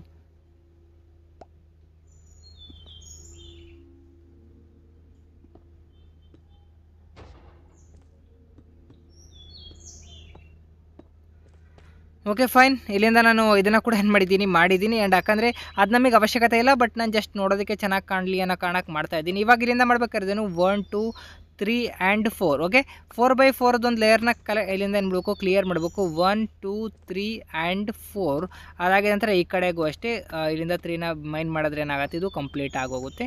ಓಕೆ ಫೈನ್ ಇಲ್ಲಿಂದ ನಾನು ಇದನ್ನು ಕೂಡ ಏನು ಮಾಡಿದ್ದೀನಿ ಮಾಡಿದ್ದೀನಿ ಆ್ಯಂಡ್ ಯಾಕಂದರೆ ಅದು ನಮಗೆ ಅವಶ್ಯಕತೆ ಇಲ್ಲ ಬಟ್ ನಾನು ಜಸ್ಟ್ ನೋಡೋದಕ್ಕೆ ಚೆನ್ನಾಗಿ ಕಾಣಲಿ ಅನ್ನೋ ಕಾರಣಕ್ಕೆ ಮಾಡ್ತಾ ಇದ್ದೀನಿ ಇವಾಗ ಇಲ್ಲಿಂದ ಮಾಡ್ಬೇಕಾದ್ರೆ one two three and four okay four by ಫೋರ್ದೊಂದು ಲೇಯರ್ನ ಕಲೆ ಇಲ್ಲಿಂದ ಏನು ಮಾಡಬೇಕು ಕ್ಲಿಯರ್ ಮಾಡಬೇಕು one two three and four ಅದಾಗಿದ ನಂತರ ಈ ಕಡೆಗೂ ಅಷ್ಟೇ ಇಲ್ಲಿಂದ ತ್ರೀನ ಮೈನ್ ಮಾಡಿದ್ರೆ ಏನಾಗುತ್ತೆ ಇದು ಕಂಪ್ಲೀಟ್ ಆಗೋಗುತ್ತೆ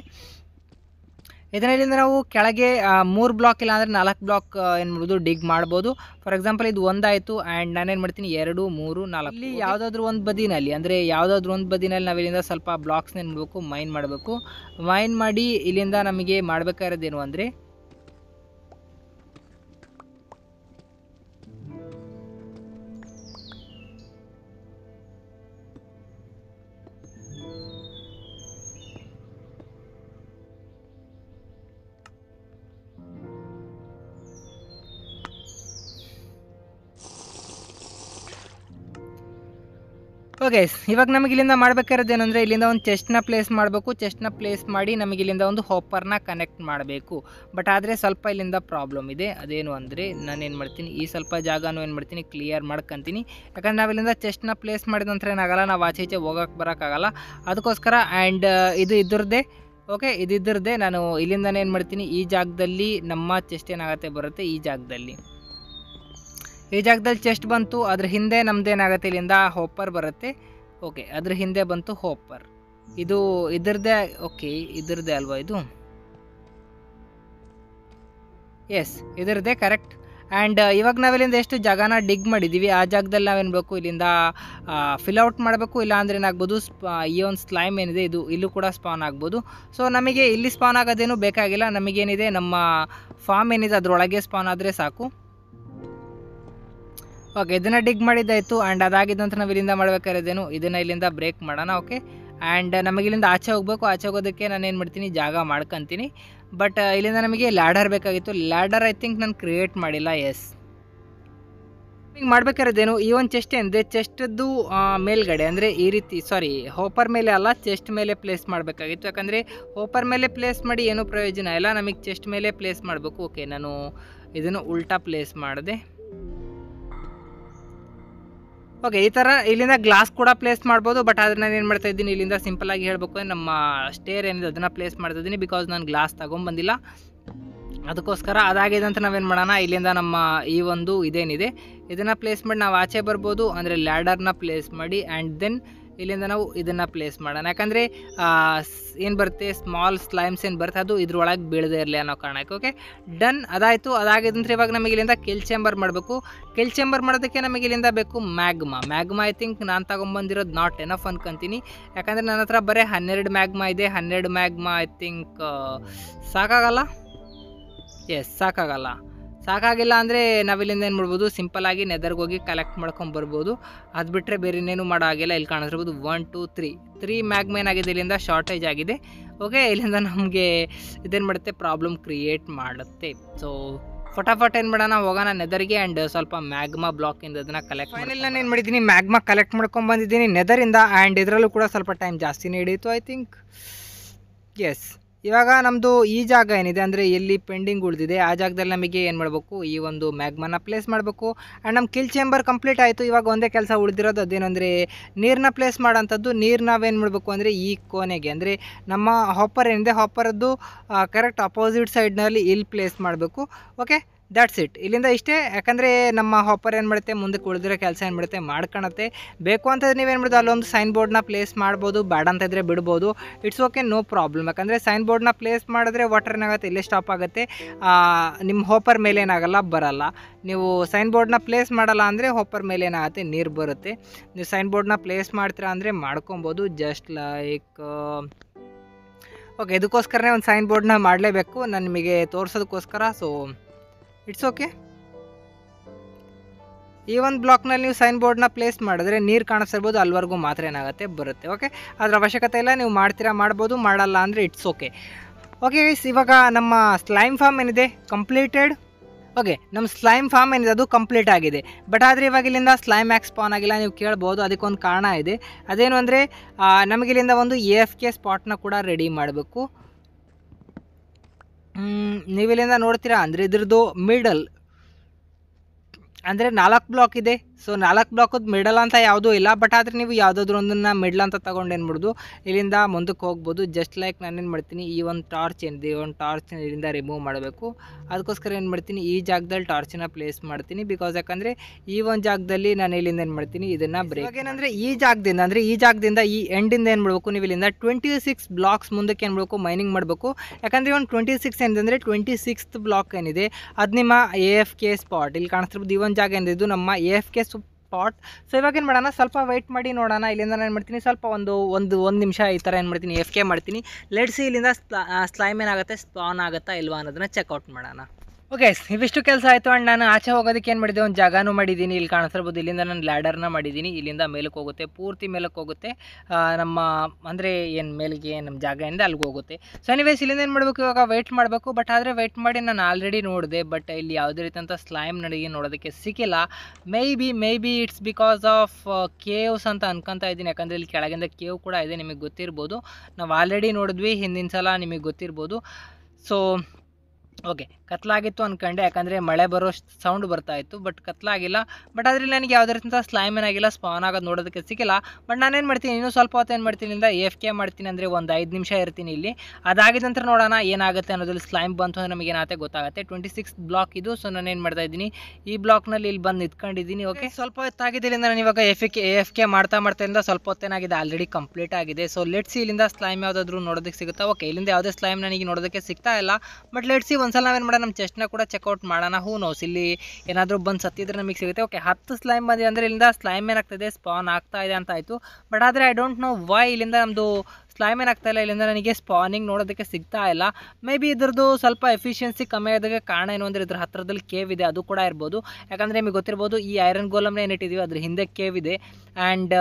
ಇಲ್ಲಿಂದ ನಾವು ಕೆಳಗೆ ಮೂರು ಬ್ಲಾಕ್ ಇಲ್ಲ ಅಂದರೆ ನಾಲ್ಕು ಬ್ಲಾಕ್ ಏನು ಮಾಡೋದು ಡಿಗ್ ಮಾಡ್ಬೋದು ಫಾರ್ ಎಕ್ಸಾಂಪಲ್ ಇದು ಒಂದಾಯಿತು ಆ್ಯಂಡ್ ನಾನೇನು ಮಾಡ್ತೀನಿ ಎರಡು ಮೂರು ನಾಲ್ಕು ಇಲ್ಲಿ ಯಾವುದಾದ್ರೂ ಒಂದು ಬದಿನಲ್ಲಿ ಅಂದರೆ ಯಾವುದಾದ್ರೂ ಒಂದು ಬದಿನಲ್ಲಿ ನಾವು ಇಲ್ಲಿಂದ ಸ್ವಲ್ಪ ಬ್ಲಾಕ್ಸ್ನ ಏನು ಮಾಡಬೇಕು ಮೈನ್ ಮಾಡಬೇಕು ಮೈನ್ ಮಾಡಿ ಇಲ್ಲಿಂದ ನಮಗೆ ಮಾಡಬೇಕಾಗಿರೋದೇನು ಅಂದರೆ ಓಕೆ ಇವಾಗ ನಮಗೆ ಇಲ್ಲಿಂದ ಮಾಡ್ಬೇಕಾದ್ರೆ ಏನಂದರೆ ಇಲ್ಲಿಂದ ಒಂದು ಚೆಸ್ಟ್ನ ಪ್ಲೇಸ್ ಮಾಡಬೇಕು ಚೆಸ್ಟ್ನ ಪ್ಲೇಸ್ ಮಾಡಿ ನಮಗೆ ಇಲ್ಲಿಂದ ಒಂದು ಹೋಪರ್ನ ಕನೆಕ್ಟ್ ಮಾಡಬೇಕು ಬಟ್ ಆದರೆ ಸ್ವಲ್ಪ ಇಲ್ಲಿಂದ ಪ್ರಾಬ್ಲಮ್ ಇದೆ ಅದೇನು ಅಂದರೆ ನಾನು ಏನು ಮಾಡ್ತೀನಿ ಈ ಸ್ವಲ್ಪ ಜಾಗನೂ ಏನು ಮಾಡ್ತೀನಿ ಕ್ಲಿಯರ್ ಮಾಡ್ಕೊತೀನಿ ಯಾಕಂದ್ರೆ ನಾವು ಇಲ್ಲಿಂದ ಚೆಸ್ಟ್ನ ಪ್ಲೇಸ್ ಮಾಡಿದ ನಂತರ ಏನಾಗಲ್ಲ ನಾವು ಆಚೆ ಈಚೆ ಹೋಗಕ್ಕೆ ಬರೋಕ್ಕಾಗಲ್ಲ ಅದಕ್ಕೋಸ್ಕರ ಆ್ಯಂಡ್ ಇದು ಇದ್ರದ್ದೇ ಓಕೆ ಇದ್ರದ್ದೇ ನಾನು ಇಲ್ಲಿಂದನೇ ಏನು ಮಾಡ್ತೀನಿ ಈ ಜಾಗದಲ್ಲಿ ನಮ್ಮ ಚೆಸ್ಟ್ ಏನಾಗುತ್ತೆ ಬರುತ್ತೆ ಈ ಜಾಗದಲ್ಲಿ ಈ ಜಾಗದಲ್ಲಿ ಚೆಸ್ಟ್ ಬಂತು ಅದ್ರ ಹಿಂದೆ ಏನಾಗುತ್ತೆ ಇಲ್ಲಿಂದ ಹೋಪರ್ ಬರುತ್ತೆ ಓಕೆ ಅದ್ರ ಹಿಂದೆ ಬಂತು ಹೋಪರ್ ಇದು ಇದರದೇ ಓಕೆ ಇದರದೇ ಅಲ್ವಾ ಇದು ಎಸ್ ಇದರದ್ದೇ ಕರೆಕ್ಟ್ ಆ್ಯಂಡ್ ಇವಾಗ ನಾವಿಲ್ಲಿಂದ ಎಷ್ಟು ಜಾಗನ ಡಿಗ್ ಮಾಡಿದ್ದೀವಿ ಆ ಜಾಗದಲ್ಲಿ ನಾವೇನು ಬೇಕು ಇಲ್ಲಿಂದ ಫಿಲ್ಔಟ್ ಮಾಡಬೇಕು ಇಲ್ಲಾಂದರೆ ಏನಾಗ್ಬೋದು ಸ್ಪ ಈ ಒಂದು ಸ್ಲೈಮ್ ಏನಿದೆ ಇದು ಇಲ್ಲೂ ಕೂಡ ಸ್ಪಾನ್ ಆಗ್ಬೋದು ಸೊ ನಮಗೆ ಇಲ್ಲಿ ಸ್ಪಾನ್ ಆಗೋದೇನು ಬೇಕಾಗಿಲ್ಲ ನಮಗೇನಿದೆ ನಮ್ಮ ಫಾರ್ಮ್ ಏನಿದೆ ಅದರೊಳಗೆ ಸ್ಪಾನ್ ಆದರೆ ಸಾಕು ಓಕೆ ಇದನ್ನು ಡಿಗ್ ಮಾಡಿದ್ದಾಯಿತು ಆ್ಯಂಡ್ ಅದಾಗಿದ್ದು ನಾವು ಇಲ್ಲಿಂದ ಏನು ಇದನ್ನು ಇಲ್ಲಿಂದ ಬ್ರೇಕ್ ಮಾಡೋಣ ಓಕೆ ಆ್ಯಂಡ್ ನಮಗೆ ಇಲ್ಲಿಂದ ಆಚೆ ಹೋಗಬೇಕು ಆಚೆ ಹೋಗೋದಕ್ಕೆ ನಾನು ಏನು ಮಾಡ್ತೀನಿ ಜಾಗ ಮಾಡ್ಕೊತೀನಿ ಬಟ್ uh, ಇಲ್ಲಿಂದ ನಮಗೆ ಲ್ಯಾಡರ್ ಬೇಕಾಗಿತ್ತು ಲ್ಯಾಡರ್ ಐ ಥಿಂಕ್ ನಾನು ಕ್ರಿಯೇಟ್ ಮಾಡಿಲ್ಲ ಎಸ್ ಹಿಂಗೆ ಮಾಡ್ಬೇಕಾರದೇನು ಈ ಒಂದು ಚೆಸ್ಟ್ ಏನಿದೆ ಚೆಸ್ಟದ್ದು ಮೇಲ್ಗಡೆ ಅಂದರೆ ಈ ರೀತಿ ಸಾರಿ ಹೋಪರ್ ಮೇಲೆ ಅಲ್ಲ ಚೆಸ್ಟ್ ಮೇಲೆ ಪ್ಲೇಸ್ ಮಾಡಬೇಕಾಗಿತ್ತು ಯಾಕಂದರೆ ಹೋಪರ್ ಮೇಲೆ ಪ್ಲೇಸ್ ಮಾಡಿ ಏನೂ ಪ್ರಯೋಜನ ಇಲ್ಲ ನಮಗೆ ಚೆಸ್ಟ್ ಮೇಲೆ ಪ್ಲೇಸ್ ಮಾಡಬೇಕು ಓಕೆ ನಾನು ಇದನ್ನು ಉಲ್ಟಾ ಪ್ಲೇಸ್ ಮಾಡಿದೆ ಓಕೆ ಈ ಥರ ಇಲ್ಲಿಂದ ಗ್ಲಾಸ್ ಕೂಡ ಪ್ಲೇಸ್ ಮಾಡ್ಬೋದು ಬಟ್ ಆದರೆ ನಾನು ಏನು ಮಾಡ್ತಾ ಇದ್ದೀನಿ ಇಲ್ಲಿಂದ ಸಿಂಪಲ್ ಆಗಿ ಹೇಳಬೇಕು ನಮ್ಮ ಸ್ಟೇರ್ ಏನಿದೆ ಅದನ್ನು ಪ್ಲೇಸ್ ಮಾಡ್ತಾ ಇದ್ದೀನಿ ಬಿಕಾಸ್ ನಾನು ಗ್ಲಾಸ್ ತಗೊಂಬಂದಿಲ್ಲ ಅದಕ್ಕೋಸ್ಕರ ಅದಾಗಿದೆ ಅಂತ ನಾವೇನು ಮಾಡೋಣ ಇಲ್ಲಿಂದ ನಮ್ಮ ಈ ಒಂದು ಇದೇನಿದೆ ಇದನ್ನು ಪ್ಲೇಸ್ ಮಾಡಿ ನಾವು ಆಚೆ ಬರ್ಬೋದು ಅಂದರೆ ಲ್ಯಾಡರ್ನ ಪ್ಲೇಸ್ ಮಾಡಿ ಆ್ಯಂಡ್ ದೆನ್ ಇಲ್ಲಿಂದ ನಾವು ಇದನ್ನು ಪ್ಲೇಸ್ ಮಾಡೋಣ ಯಾಕಂದರೆ ಏನು ಬರುತ್ತೆ ಸ್ಮಾಲ್ ಸ್ಲೈಮ್ಸ್ ಏನು ಬರುತ್ತೆ ಅದು ಇದ್ರೊಳಗೆ ಬೀಳದೇ ಇರಲಿ ಅನ್ನೋ ಕಾರಣಕ್ಕೆ ಓಕೆ ಡನ್ ಅದಾಯಿತು ಅದಾಗಿದ್ರೆ ಇವಾಗ ನಮಗೆ ಇಲ್ಲಿಂದ ಕೆಲ್ ಚೇಂಬರ್ ಮಾಡಬೇಕು ಕೆಲ್ ಚೇಂಬರ್ ಮಾಡೋದಕ್ಕೆ ನಮಗೆ ಇಲ್ಲಿಂದ ಬೇಕು ಮ್ಯಾಗ್ಮಾ ಮ್ಯಾಗ್ಮಾ ಐ ಥಿಂಕ್ ನಾನು ತಗೊಂಬಂದಿರೋದು ನಾಟ್ ಎನಫ್ ಅನ್ಕೊಂತೀನಿ ಯಾಕಂದರೆ ನನ್ನ ಹತ್ರ ಬರೀ ಹನ್ನೆರಡು ಮ್ಯಾಗ್ಮಾ ಇದೆ ಹನ್ನೆರಡು ಮ್ಯಾಗ್ಮಾ ಐ ಥಿಂಕ್ ಸಾಕಾಗಲ್ಲ ಎಸ್ ಸಾಕಾಗಲ್ಲ ಸಾಕಾಗಿಲ್ಲ ಅಂದರೆ ನಾವಿಲ್ಲಿಂದ ಏನು ಮಾಡ್ಬೋದು ಸಿಂಪಲಾಗಿ ಹೋಗಿ ಕಲೆಕ್ಟ್ ಮಾಡ್ಕೊಂಡು ಬರ್ಬೋದು ಅದು ಬಿಟ್ಟರೆ ಬೇರೆ ಇನ್ನೇನು ಮಾಡೋ ಆಗಿಲ್ಲ ಇಲ್ಲಿ ಕಾಣಿಸ್ಬೋದು ಒನ್ ಟು ತ್ರೀ ತ್ರೀ ಮ್ಯಾಗ್ಮೇನ್ ಆಗಿದೆ ಇಲ್ಲಿಂದ ಶಾರ್ಟೇಜ್ ಆಗಿದೆ ಓಕೆ ಇಲ್ಲಿಂದ ನಮಗೆ ಇದೇನು ಮಾಡುತ್ತೆ ಪ್ರಾಬ್ಲಮ್ ಕ್ರಿಯೇಟ್ ಮಾಡುತ್ತೆ ಸೊ ಫಟಾಫಟ್ ಏನು ಮಾಡೋಣ ಹೋಗೋಣ ನೆದರ್ಗೆ ಆ್ಯಂಡ್ ಸ್ವಲ್ಪ ಮ್ಯಾಗ್ಮಾ ಬ್ಲಾಕಿಂದ ಅದನ್ನು ಕಲೆಕ್ಟ್ ಫೈನಲ್ ನಾನು ಏನು ಮಾಡಿದ್ದೀನಿ ಮ್ಯಾಗ್ಮಾ ಕಲೆಕ್ಟ್ ಮಾಡ್ಕೊಂಡು ಬಂದಿದ್ದೀನಿ ನೆದರಿಂದ ಆ್ಯಂಡ್ ಇದರಲ್ಲೂ ಕೂಡ ಸ್ವಲ್ಪ ಟೈಮ್ ಜಾಸ್ತಿನೇ ಹಿಡಿಯಿತು ಐ ಥಿಂಕ್ ಎಸ್ ಇವಾಗ ನಮ್ಮದು ಈ ಜಾಗ ಏನಿದೆ ಅಂದರೆ ಎಲ್ಲಿ ಪೆಂಡಿಂಗ್ ಉಳಿದಿದೆ ಆ ಜಾಗದಲ್ಲಿ ನಮಗೆ ಏನು ಮಾಡಬೇಕು ಈ ಒಂದು ಮ್ಯಾಗ್ಮನ್ನ ಪ್ಲೇಸ್ ಮಾಡಬೇಕು ಆ್ಯಂಡ್ ನಮ್ಮ ಕಿಲ್ ಚೇಂಬರ್ ಕಂಪ್ಲೀಟ್ ಆಯಿತು ಇವಾಗ ಒಂದೇ ಕೆಲಸ ಉಳಿದಿರೋದು ಅದೇನಂದರೆ ನೀರನ್ನ ಪ್ಲೇಸ್ ಮಾಡೋಂಥದ್ದು ನೀರು ನಾವೇನು ಮಾಡಬೇಕು ಅಂದರೆ ಈ ಕೋನೆಗೆ ಅಂದರೆ ನಮ್ಮ ಹಾಪರ್ ಏನಿದೆ ಹಾಪರದ್ದು ಕರೆಕ್ಟ್ ಅಪೋಸಿಟ್ ಸೈಡ್ನಲ್ಲಿ ಇಲ್ಲಿ ಪ್ಲೇಸ್ ಮಾಡಬೇಕು ಓಕೆ ದಟ್ಸ್ ಇಟ್ ಇಲ್ಲಿಂದ ಇಷ್ಟೇ ಯಾಕಂದರೆ ನಮ್ಮ ಹಾಪರ್ ಏನು ಮಾಡುತ್ತೆ ಮುಂದಕ್ಕೆ ಉಳಿದಿರೋ ಕೆಲಸ ಏನು ಮಾಡುತ್ತೆ ಮಾಡ್ಕೊಳತ್ತೆ ಬೇಕು ಅಂತಂದ್ರೆ ನೀವೇನು ಮಾಡೋದು ಅಲ್ಲೊಂದು ಸೈನ್ ಬೋರ್ಡ್ನ ಪ್ಲೇಸ್ ಮಾಡ್ಬೋದು ಬೇಡ ಅಂತ ಇದ್ದರೆ ಬಿಡ್ಬೋದು ಇಟ್ಸ್ ಓಕೆ ನೋ ಪ್ರಾಬ್ಲಮ್ ಯಾಕಂದರೆ ಸೈನ್ ಬೋರ್ಡ್ನ ಪ್ಲೇಸ್ ಮಾಡಿದ್ರೆ ವಾಟರ್ ಏನಾಗುತ್ತೆ ಇಲ್ಲೇ ಸ್ಟಾಪ್ ಆಗುತ್ತೆ ನಿಮ್ಮ ಹೋಪರ್ ಮೇಲೆ ಏನಾಗಲ್ಲ ಬರಲ್ಲ ನೀವು ಸೈನ್ ಬೋರ್ಡ್ನ ಪ್ಲೇಸ್ ಮಾಡಲ್ಲ ಅಂದರೆ ಹೋಪರ್ ಮೇಲೆ ಏನಾಗುತ್ತೆ ನೀರು ಬರುತ್ತೆ ನೀವು ಸೈನ್ ಬೋರ್ಡ್ನ ಪ್ಲೇಸ್ ಮಾಡ್ತೀರಾ ಅಂದರೆ ಮಾಡ್ಕೊಬೋದು ಜಸ್ಟ್ ಲೈಕ್ ಓಕೆ ಇದಕ್ಕೋಸ್ಕರನೇ ಒಂದು ಸೈನ್ ಬೋರ್ಡ್ನ ಮಾಡಲೇಬೇಕು ನಾನು ನಿಮಗೆ ತೋರಿಸೋದಕ್ಕೋಸ್ಕರ ಸೊ ಇಟ್ಸ್ ಓಕೆ ಈ ಒಂದು ಬ್ಲಾಕ್ನಲ್ಲಿ ನೀವು ಸೈನ್ ಬೋರ್ಡ್ನ ಪ್ಲೇಸ್ ಮಾಡಿದ್ರೆ ನೀರು ಕಾಣಿಸ್ತಿರ್ಬೋದು ಅಲ್ವರೆಗೂ ಮಾತ್ರ ಏನಾಗುತ್ತೆ ಬರುತ್ತೆ ಓಕೆ ಅದರ ಅವಶ್ಯಕತೆ ಇಲ್ಲ ನೀವು ಮಾಡ್ತೀರಾ ಮಾಡ್ಬೋದು ಮಾಡಲ್ಲ ಅಂದರೆ ಇಟ್ಸ್ ಓಕೆ ಓಕೆ ಗೈಸ್ ಇವಾಗ ನಮ್ಮ ಸ್ಲೈಮ್ ಫಾರ್ಮ್ ಏನಿದೆ ಕಂಪ್ಲೀಟೆಡ್ ಓಕೆ ನಮ್ಮ ಸ್ಲೈಮ್ ಫಾರ್ಮ್ ಏನಿದೆ ಅದು ಕಂಪ್ಲೀಟ್ ಆಗಿದೆ ಬಟ್ ಆದರೆ ಇವಾಗ ಇಲ್ಲಿಂದ ಸ್ಲೈಮ್ ಆ್ಯಕ್ ಸ್ಪಾನ್ ಆಗಿಲ್ಲ ನೀವು ಕೇಳ್ಬೋದು ಅದಕ್ಕೊಂದು ಕಾರಣ ಇದೆ ಅದೇನು ಅಂದರೆ ನಮಗಿಲ್ಲಿಂದ ಒಂದು ಎ ಎಫ್ ಕೆ ಸ್ಪಾಟ್ನ ಕೂಡ ರೆಡಿ ಮಾಡಬೇಕು ನೀವಿಲ್ಲಿಂದ ನೋಡ್ತೀರಾ ಅಂದರೆ ಇದ್ರದ್ದು ಮಿಡಲ್ ಅಂದರೆ ನಾಲ್ಕು ಬ್ಲಾಕ್ ಇದೆ ಸೊ ನಾಲ್ಕು ಬ್ಲಾಕದ ಮಿಡಲ್ ಅಂತ ಯಾವುದೂ ಇಲ್ಲ ಬಟ್ ಆದರೆ ನೀವು ಯಾವುದಾದ್ರೂ ಒಂದನ್ನು ಮಿಡ್ಲ್ ಅಂತ ತೊಗೊಂಡು ಏನು ಬಿಡೋದು ಇಲ್ಲಿಂದ ಮುಂದಕ್ಕೆ ಹೋಗ್ಬೋದು ಜಸ್ಟ್ ಲೈಕ್ ನಾನೇನು ಮಾಡ್ತೀನಿ ಈ ಒಂದು ಟಾರ್ಚ್ ಏನಿದೆ ಈ ಒಂದು ಟಾರ್ಚ್ ಇಲ್ಲಿಂದ ರಿಮೂವ್ ಮಾಡಬೇಕು ಅದಕ್ಕೋಸ್ಕರ ಏನು ಮಾಡ್ತೀನಿ ಈ ಜಾಗದಲ್ಲಿ ಟಾರ್ಚನ್ನ ಪ್ಲೇಸ್ ಮಾಡ್ತೀನಿ ಬಿಕಾಸ್ ಯಾಕಂದರೆ ಈ ಒಂದು ಜಾಗದಲ್ಲಿ ನಾನು ಇಲ್ಲಿಂದ ಏನು ಮಾಡ್ತೀನಿ ಇದನ್ನು ಬ್ರೇಕ್ ಏನಂದರೆ ಈ ಜಾಗದಿಂದ ಅಂದರೆ ಈ ಜಾಗದಿಂದ ಈ ಎಂಡಿಂದ ಏನು ಮಾಡಬೇಕು ನೀವು ಇಲ್ಲಿಂದ ಟ್ವೆಂಟಿ ಸಿಕ್ಸ್ ಬ್ಲಾಕ್ಸ್ ಮುಂದಕ್ಕೆ ಏನು ಮಾಡಬೇಕು ಮೈನಿಂಗ್ ಮಾಡಬೇಕು ಯಾಕಂದರೆ ಒಂದು ಟ್ವೆಂಟಿ ಸಿಕ್ಸ್ ಏನಿದೆ ಟ್ವೆಂಟಿ ಸಿಕ್ಸ್ತ್ ಬ್ಲಾಕ್ ಏನಿದೆ ಅದು ನಿಮ್ಮ ಎ ಎಫ್ ಕೆ ಸ್ಪಾಟ್ ಇಲ್ಲಿ ಕಾಣಿಸ್ತಿರ್ಬೋದು ಈ ಒಂದು ಜಾಗ ಇದು ನಮ್ಮ A F K spot so ಇವಾಗ ಏನು ಮಾಡೋಣ ಸ್ವಲ್ಪ ವೆಯ್ಟ್ ಮಾಡಿ ನೋಡೋಣ ಇಲ್ಲಿಂದ ನಾನು ಏನು ಮಾಡ್ತೀನಿ ಸ್ವಲ್ಪ ಒಂದು ಒಂದು ಒಂದು ನಿಮಿಷ ಈ ಥರ ಏನು ಮಾಡ್ತೀನಿ ಎಫ್ ಕೆ ಮಾಡ್ತೀನಿ ಲೆಡ್ಸಿ ಇಲ್ಲಿಂದ ಸ್ಲೈಮ್ ಏನಾಗುತ್ತೆ ಸ್ಪಾನ್ ಆಗುತ್ತಾ ಇಲ್ವಾ ಅನ್ನೋದನ್ನ ಚೆಕ್ಔಟ್ ಮಾಡೋಣ ಓಕೆ ಇವಿಷ್ಟು ಕೆಲಸ ಆಯಿತು ಅಂಡ್ ನಾನು ಆಚೆ ಹೋಗೋದಕ್ಕೆ ಏನು ಮಾಡಿದೆ ಒಂದು ಜಾಗನೂ ಮಾಡಿದ್ದೀನಿ ಇಲ್ಲಿ ಕಾಣಿಸ್ತಿರ್ಬೋದು ಇಲ್ಲಿಂದ ನಾನು ಲ್ಯಾಡರ್ನ ಮಾಡಿದ್ದೀನಿ ಇಲ್ಲಿಂದ ಮೇಲಕ್ಕೆ ಹೋಗುತ್ತೆ ಪೂರ್ತಿ ಮೇಲಕ್ಕೆ ಹೋಗುತ್ತೆ ನಮ್ಮ ಅಂದರೆ ಏನು ಮೇಲಿಗೆ ನಮ್ಮ ಜಾಗದಿಂದ ಅಲ್ಲಿಗೆ ಹೋಗುತ್ತೆ ಸೊ ಎನಿವೇಸ್ ಇಲ್ಲಿಂದ ಏನು ಮಾಡಬೇಕು ಇವಾಗ ವೆಯ್ಟ್ ಮಾಡಬೇಕು ಬಟ್ ಆದರೆ ವೆಯ್ಟ್ ಮಾಡಿ ನಾನು ಆಲ್ರೆಡಿ ನೋಡಿದೆ ಬಟ್ ಇಲ್ಲಿ ಯಾವುದೇ ರೀತಿಯಂಥ ಸ್ಲೈಮ್ ನನಗೆ ನೋಡೋದಕ್ಕೆ ಸಿಕ್ಕಿಲ್ಲ maybe maybe it's because of caves ಅಂತ ಅನ್ಕೊತಾ ಇದ್ದೀನಿ ಯಾಕಂದರೆ ಇಲ್ಲಿ ಕೆಳಗಿಂದ ಕೇವ್ ಕೂಡ ಇದೆ ನಿಮಗೆ ಗೊತ್ತಿರ್ಬೋದು ನಾವು ಆಲ್ರೆಡಿ ನೋಡಿದ್ವಿ ಹಿಂದಿನ ಸಲ ನಿಮಗೆ ಗೊತ್ತಿರ್ಬೋದು ಸೊ ಓಕೆ ಕತ್ಲಾಗಿತ್ತು ಅಂದ್ಕೊಂಡೆ ಯಾಕಂದರೆ ಮಳೆ ಬರೋ ಸೌಂಡ್ ಬರ್ತಾ ಇತ್ತು ಬಟ್ ಕತ್ಲಾಗಿಲ್ಲ ಬಟ್ ಅದರಲ್ಲಿ ನನಗೆ ಯಾವುದೇ ಸ್ಲೈಮ್ ಏನಾಗಿಲ್ಲ ಸ್ಪಾನ್ ಆಗೋದು ನೋಡೋದಕ್ಕೆ ಸಿಕ್ಕಿಲ್ಲ ಬಟ್ ನಾನೇನು ಮಾಡ್ತೀನಿ ಇನ್ನೂ ಸ್ವಲ್ಪ ಹೊತ್ತು ಏನು ಮಾಡ್ತೀನಿ ಅಂದರೆ ಎಫ್ ಕೆ ಮಾಡ್ತೀನಿ ಅಂದರೆ ಒಂದು ಐದು ನಿಮಿಷ ಇರ್ತೀನಿ ಇಲ್ಲಿ ಅದಾಗಿದೆ ನಂತರ ನೋಡೋಣ ಏನಾಗುತ್ತೆ ಅನ್ನೋದ್ರಲ್ಲಿ ಸ್ಲೈಮ್ ಬಂತು ಅಂದರೆ ನಮಗೆ ಏನಾಗುತ್ತೆ ಗೊತ್ತಾಗುತ್ತೆ ಟ್ವೆಂಟಿ ಸಿಕ್ಸ್ ಬ್ಲಾಕ್ ಇದು ಸೊ ನಾನು ಏನು ಮಾಡ್ತಾ ಇದ್ದೀನಿ ಈ ಬ್ಲಾಕ್ನಲ್ಲಿ ಇಲ್ಲಿ ಬಂದು ನಿಂತ್ಕೊಂಡಿದ್ದೀನಿ ಓಕೆ ಸ್ವಲ್ಪ ಹೊತ್ತಾಗಿದ್ದರಿಂದ ನಾನು ಇವಾಗ ಎಫ್ ಕೆ ಎಫ್ ಕೆ ಮಾಡ್ತಾ ಮಾಡ್ತಾ ಇಂದ ಸ್ವಲ್ಪ ಹೊತ್ತೇನಾಗಿದೆ ಆಲ್ರೆಡಿ ಕಂಪ್ಲೀಟ್ ಆಗಿದೆ ಸೊ ಲೆಟ್ಸಿ ಇಲ್ಲಿಂದ ಸ್ಲೈಮ್ ಯಾವುದಾದ್ರೂ ನೋಡೋದಕ್ಕೆ ಸಿಗುತ್ತಾ ಓಕೆ ಇಲ್ಲಿಂದ ಯಾವುದೇ ಸ್ಲೈಮ್ ನನಗೆ ನೋಡೋದಕ್ಕೆ ಸಿಗ್ತಾ ಇಲ್ಲ ಬಟ್ ಲೆಟ್ಸಿ ಒಂದು ಒಂದ್ಸಲ ಏನು ಮಾಡೋಣ ನಮ್ಮ ಚೆಸ್ಟ್ನ ಕೂಡ ಚೆಕ್ಔಟ್ ಮಾಡೋಣ ಹೂ ನೋಸ್ ಇಲ್ಲಿ ಏನಾದರೂ ಬಂದು ಸತ್ತಿದ್ರೆ ನಮಗೆ ಸಿಗುತ್ತೆ ಓಕೆ ಹತ್ತು ಸ್ಲೈಮ್ ಬಂದಿದೆ ಅಂದರೆ ಇಲ್ಲಿಂದ ಸ್ಲೈಮ್ ಏನಾಗ್ತದೆ ಸ್ಪಾನ್ ಆಗ್ತಾ ಇದೆ ಅಂತ ಆಯಿತು ಬಟ್ ಆದರೆ ಐ ಡೋಂಟ್ ನೋ ವೈ ಇಲ್ಲಿಂದ ನಮ್ಮದು ಸ್ಲೈಮ್ ಏನಾಗ್ತಾ ಇಲ್ಲ ಇಲ್ಲಿಂದ ನನಗೆ ಸ್ಪಾನಿಂಗ್ ನೋಡೋದಕ್ಕೆ ಸಿಗ್ತಾ ಇಲ್ಲ ಮೇ ಬಿ ಇದ್ರದ್ದು ಸ್ವಲ್ಪ ಎಫಿಷಿಯನ್ಸಿ ಕಮ್ಮಿ ಆಗೋದಕ್ಕೆ ಕಾರಣ ಏನು ಅಂದರೆ ಇದ್ರ ಹತ್ತಿರದಲ್ಲಿ ಕೇವ್ ಇದೆ ಅದು ಕೂಡ ಇರ್ಬೋದು ಯಾಕಂದರೆ ನಿಮಗೆ ಗೊತ್ತಿರ್ಬೋದು ಈ ಐರನ್ ಗೋಲಮ್ನ ಇಟ್ಟಿದ್ದೀವಿ ಅದ್ರ ಹಿಂದೆ ಕೇವ್ ಇದೆ ಆ್ಯಂಡ್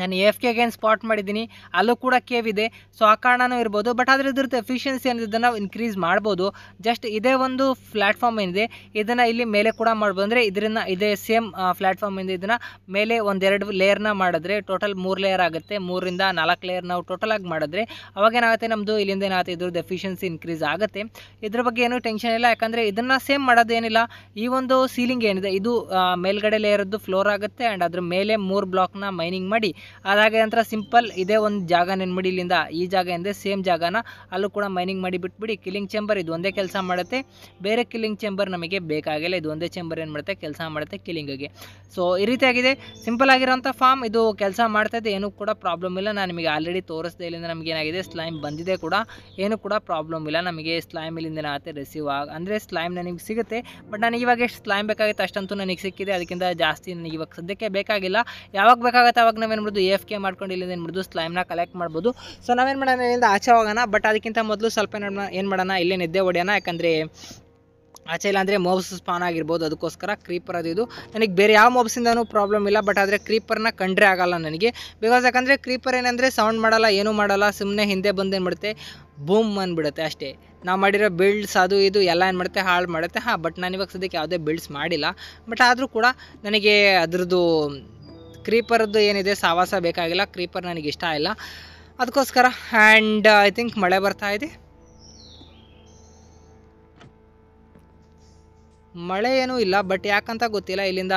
ನಾನು ಎಫ್ ಕೆ ಏನು ಸ್ಪಾಟ್ ಮಾಡಿದ್ದೀನಿ ಅಲ್ಲೂ ಕೂಡ ಕೇವ್ ಇದೆ ಸೊ ಆ ಕಾರಣನೂ ಇರ್ಬೋದು ಬಟ್ ಆದರೆ ಇದ್ರದ್ದು ಎಫಿಷಿಯನ್ಸಿ ಅನ್ನೋದನ್ನು ಇನ್ಕ್ರೀಸ್ ಮಾಡ್ಬೋದು ಜಸ್ಟ್ ಇದೇ ಒಂದು ಪ್ಲ್ಯಾಟ್ಫಾರ್ಮ್ ಏನಿದೆ ಇದನ್ನು ಇಲ್ಲಿ ಮೇಲೆ ಕೂಡ ಮಾಡ್ಬೋದು ಅಂದರೆ ಇದರಿಂದ ಇದೇ ಸೇಮ್ ಪ್ಲ್ಯಾಟ್ಫಾರ್ಮ್ ಇಂದ ಇದನ್ನು ಮೇಲೆ ಒಂದೆರಡು ಲೇಯರ್ನ ಮಾಡಿದ್ರೆ ಟೋಟಲ್ ಮೂರು ಲೇಯರ್ ಆಗುತ್ತೆ ಮೂರಿಂದ ನಾಲ್ಕು ಲೇಯರ್ ನಾವು ಟೋಟಲ್ ಆಗಿ ಮಾಡಿದ್ರೆ ಅವಾಗೇನಾಗುತ್ತೆ ನಮ್ಮದು ಇಲ್ಲಿಂದ ಏನಾಗುತ್ತೆ ಇದ್ರದ್ದು ಎಫಿಷಿಯನ್ಸಿ ಇನ್ಕ್ರೀಸ್ ಆಗುತ್ತೆ ಇದ್ರ ಬಗ್ಗೆ ಏನೂ ಟೆನ್ಷನ್ ಇಲ್ಲ ಯಾಕಂದರೆ ಇದನ್ನು ಸೇಮ್ ಮಾಡೋದೇನಿಲ್ಲ ಈ ಒಂದು ಸೀಲಿಂಗ್ ಏನಿದೆ ಇದು ಮೇಲ್ಗಡೆ ಲೇಯರದ್ದು ಫ್ಲೋರ್ ಆಗುತ್ತೆ ಆ್ಯಂಡ್ ಅದ್ರ ಮೇಲೆ ಮೂರು ಬ್ಲಾಕ್ನ ಮೈನಿಂಗ್ ಮಾಡಿ ಅದಾದ ನಂತರ ಸಿಂಪಲ್ ಇದೇ ಒಂದು ಜಾಗ ನೆನ್ಬಿಡಿ ಇಲ್ಲಿಂದ ಈ ಜಾಗ ಎಂದರೆ ಸೇಮ್ ಜಾಗನ ಅಲ್ಲೂ ಕೂಡ ಮೈನಿಂಗ್ ಮಾಡಿ ಬಿಟ್ಬಿಡಿ ಕಿಲ್ಲಿಂಗ್ ಚೇಂಬರ್ ಇದು ಒಂದೇ ಕೆಲಸ ಮಾಡುತ್ತೆ ಬೇರೆ ಕಿಲ್ಲಿಂಗ್ ಚೇಂಬರ್ ನಮಗೆ ಬೇಕಾಗಿಲ್ಲ ಇದು ಒಂದೇ ಚೇಂಬರ್ ಏನು ಮಾಡುತ್ತೆ ಕೆಲಸ ಮಾಡುತ್ತೆ ಕಿಲ್ಲಿಂಗಿಗೆ ಸೊ ಈ ರೀತಿಯಾಗಿದೆ ಸಿಂಪಲ್ ಆಗಿರೋಂಥ ಫಾರ್ಮ್ ಇದು ಕೆಲಸ ಇದೆ ಏನೂ ಕೂಡ ಪ್ರಾಬ್ಲಮ್ ಇಲ್ಲ ನಾನು ನಿಮಗೆ ಆಲ್ರೆಡಿ ತೋರಿಸ್ದೆ ಇಲ್ಲಿಂದ ನಮಗೆ ಏನಾಗಿದೆ ಸ್ಲೈಮ್ ಬಂದಿದೆ ಕೂಡ ಏನು ಕೂಡ ಪ್ರಾಬ್ಲಮ್ ಇಲ್ಲ ನಮಗೆ ಸ್ಲೈಮ್ ಇಲ್ಲಿಂದ ಆಗುತ್ತೆ ರಿಸೀವ್ ಆಗ ಅಂದರೆ ಸ್ಲೈಮ್ ನನಗೆ ಸಿಗುತ್ತೆ ಬಟ್ ನನಗೆ ಇವಾಗ ಎಷ್ಟು ಸ್ಲೈಮ್ ಬೇಕಾಗುತ್ತೆ ಅಷ್ಟಂತೂ ನನಗೆ ಸಿಕ್ಕಿದೆ ಅದಕ್ಕಿಂತ ಜಾಸ್ತಿ ನನಗೆ ಇವಾಗ ಸದ್ಯಕ್ಕೆ ಬೇಕಾಗಿಲ್ಲ ಯಾವಾಗ ಬೇಕಾಗುತ್ತೆ ಅವಾಗ ನಾವೇನು ಮಾಡ್ಬೋದು ಎಫ್ ಕೆ ಮಾಡ್ಕೊಂಡು ಇಲ್ಲಿಂದ ಏನು ಮಾಡ್ಬೋದು ಸ್ಲೈಮ್ನ ಕಲೆಕ್ಟ್ ಮಾಡ್ಬೋದು ಸೊ ನಾವೇನು ಮಾಡೋಣ ಇಲ್ಲಿಂದ ಆಚೆ ಹೋಗೋಣ ಬಟ್ ಅದಕ್ಕಿಂತ ಮೊದಲು ಸ್ವಲ್ಪ ಏನು ಏನು ಮಾಡೋಣ ಇಲ್ಲೇ ನಿದ್ದೆ ಹೊಡೆಯೋಣ ಯಾಕಂದರೆ ಆಚೆ ಇಲ್ಲ ಅಂದರೆ ಮೋಬ್ಸ್ ಸ್ಪಾನ್ ಆಗಿರ್ಬೋದು ಅದಕ್ಕೋಸ್ಕರ ಕ್ರೀಪರ್ ಅದು ಇದು ನನಗೆ ಬೇರೆ ಯಾವ ಮೋಬ್ಸಿಂದನೂ ಪ್ರಾಬ್ಲಮ್ ಇಲ್ಲ ಬಟ್ ಆದರೆ ಕ್ರೀಪರ್ನ ಕಂಡ್ರೆ ಆಗಲ್ಲ ನನಗೆ ಬಿಕಾಸ್ ಯಾಕಂದರೆ ಕ್ರೀಪರ್ ಏನಂದರೆ ಸೌಂಡ್ ಮಾಡಲ್ಲ ಏನೂ ಮಾಡಲ್ಲ ಸುಮ್ಮನೆ ಹಿಂದೆ ಬಂದು ಏನು ಮಾಡುತ್ತೆ ಬೂಮ್ ಅಂದ್ಬಿಡುತ್ತೆ ಅಷ್ಟೇ ನಾವು ಮಾಡಿರೋ ಬಿಲ್ಡ್ಸ್ ಅದು ಇದು ಎಲ್ಲ ಏನು ಮಾಡುತ್ತೆ ಹಾಳು ಮಾಡುತ್ತೆ ಹಾಂ ಬಟ್ ನಾನು ಇವಾಗ ಸದ್ಯಕ್ಕೆ ಯಾವುದೇ ಬಿಲ್ಡ್ಸ್ ಮಾಡಿಲ್ಲ ಬಟ್ ಆದರೂ ಕೂಡ ನನಗೆ ಅದ್ರದ್ದು ಕ್ರೀಪರ್ದು ಏನಿದೆ ಸಾವಾಸ ಬೇಕಾಗಿಲ್ಲ ಕ್ರೀಪರ್ ನನಗೆ ಇಷ್ಟ ಇಲ್ಲ ಅದಕ್ಕೋಸ್ಕರ ಆ್ಯಂಡ್ ಐ ಥಿಂಕ್ ಮಳೆ ಬರ್ತಾ ಇದೆ ಮಳೆ ಏನೂ ಇಲ್ಲ ಬಟ್ ಯಾಕಂತ ಗೊತ್ತಿಲ್ಲ ಇಲ್ಲಿಂದ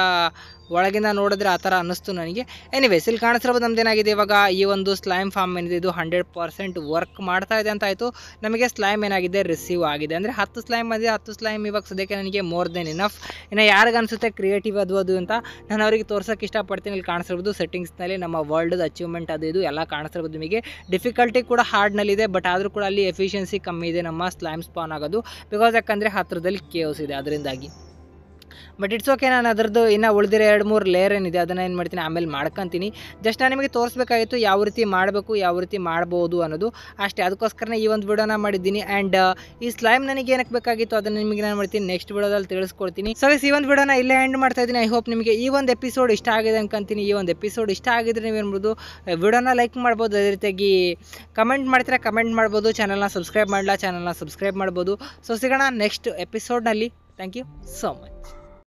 ಒಳಗಿಂದ ನೋಡಿದ್ರೆ ಆ ಥರ ಅನ್ನಿಸ್ತು ನನಗೆ ಎನಿವೇಸ್ ಇಲ್ಲಿ ಕಾಣಿಸಿರ್ಬೋದು ನಮ್ದೇನಾಗಿದೆ ಇವಾಗ ಈ ಒಂದು ಸ್ಲೈಮ್ ಫಾರ್ಮ್ ಏನಿದೆ ಇದು ಹಂಡ್ರೆಡ್ ಪರ್ಸೆಂಟ್ ವರ್ಕ್ ಮಾಡ್ತಾ ಇದೆ ಅಂತ ಆಯಿತು ನಮಗೆ ಸ್ಲೈಮ್ ಏನಾಗಿದೆ ರಿಸೀವ್ ಆಗಿದೆ ಅಂದರೆ ಹತ್ತು ಸ್ಲೈಮ್ ಅಂದರೆ ಹತ್ತು ಸ್ಲೈಮ್ ಇವಾಗ ಸದ್ಯಕ್ಕೆ ನನಗೆ ಮೋರ್ ದೆನ್ ಇನಫ್ ಇನ್ನು ಯಾರಿಗನ್ಸುತ್ತೆ ಕ್ರಿಯೇಟಿವ್ ಅದು ಅದು ಅಂತ ನಾನು ಅವರಿಗೆ ತೋರ್ಸೋಕ್ಕೆ ಇಷ್ಟಪಡ್ತೀನಿ ಇಲ್ಲಿ ಕಾಣಿಸಿರ್ಬೋದು ಸೆಟ್ಟಿಂಗ್ಸ್ನಲ್ಲಿ ನಮ್ಮ ವರ್ಲ್ಡ್ ಅಚೀವ್ಮೆಂಟ್ ಅದು ಇದು ಎಲ್ಲ ಕಾಣಿಸಿರ್ಬೋದು ನಿಮಗೆ ಡಿಫಿಕಲ್ಟಿ ಕೂಡ ಹಾರ್ಡ್ನಲ್ಲಿದೆ ಬಟ್ ಆದರೂ ಕೂಡ ಅಲ್ಲಿ ಎಫಿಷಿಯನ್ಸಿ ಕಮ್ಮಿ ಇದೆ ನಮ್ಮ ಸ್ಲೈಮ್ ಸ್ಪಾನ್ ಆಗೋದು ಬಿಕಾಸ್ ಯಾಕಂದರೆ ಹತ್ತಿರದಲ್ಲಿ ಕೇವ್ಸ್ ಇದೆ ಅದರಿಂದಾಗಿ ಬಟ್ ಇಟ್ಸ್ ಓಕೆ ನಾನು ಅದರದ್ದು ಇನ್ನೂ ಉಳಿದಿರೋ ಎರಡು ಮೂರು ಲೇಯರ್ ಏನಿದೆ ಅದನ್ನು ಏನು ಮಾಡ್ತೀನಿ ಆಮೇಲೆ ಮಾಡ್ಕೊತೀನಿ ಜಸ್ಟ್ ನಾನು ನಿಮಗೆ ತೋರಿಸ್ಬೇಕಾಗಿತ್ತು ಯಾವ ರೀತಿ ಮಾಡಬೇಕು ಯಾವ ರೀತಿ ಮಾಡ್ಬೋದು ಅನ್ನೋದು ಅಷ್ಟೇ ಅದಕ್ಕೋಸ್ಕರನೇ ಈ ಒಂದು ವಿಡಿಯೋನ ಮಾಡಿದ್ದೀನಿ ಆ್ಯಂಡ್ ಈ ಸ್ಲೈಮ್ ನನಗೆ ಏನಕ್ಕೆ ಬೇಕಾಗಿತ್ತು ಅದನ್ನು ನಿಮಗೆ ನಾನು ಮಾಡ್ತೀನಿ ನೆಕ್ಸ್ಟ್ ವಿಡಿಯೋದಲ್ಲಿ ತಿಳಿಸ್ಕೊಡ್ತೀನಿ ಸರಿ ಈ ಒಂದು ವಿಡಿಯೋನ ಇಲ್ಲೇ ಎಂಡ್ ಮಾಡ್ತಾ ಇದ್ದೀನಿ ಐ ಹೋಪ್ ನಿಮಗೆ ಈ ಒಂದು ಎಪಿಸೋಡ್ ಇಷ್ಟ ಆಗಿದೆ ಅನ್ಕೊಂತೀನಿ ಈ ಒಂದು ಎಪಿಸೋಡ್ ಇಷ್ಟ ಆಗಿದ್ರೆ ನೀವು ಏನ್ಬೋದು ವಿಡಿಯೋನ ಲೈಕ್ ಮಾಡ್ಬೋದು ಅದೇ ರೀತಿಯಾಗಿ ಕಮೆಂಟ್ ಮಾಡ್ತೀರಾ ಕಮೆಂಟ್ ಮಾಡ್ಬೋದು ಚಾನಲ್ನ ಸಬ್ಸ್ಕ್ರೈಬ್ ಮಾಡಲ್ಲ ಚಾನಲ್ನ ಸಬ್ಸ್ಕ್ರೈಬ್ ಮಾಡ್ಬೋದು ಸೊ ಸಿಗೋಣ ನೆಕ್ಸ್ಟ್ ಎಪಿಸೋಡ್ನಲ್ಲಿ ಥ್ಯಾಂಕ್ ಯು ಸೋ ಮಚ್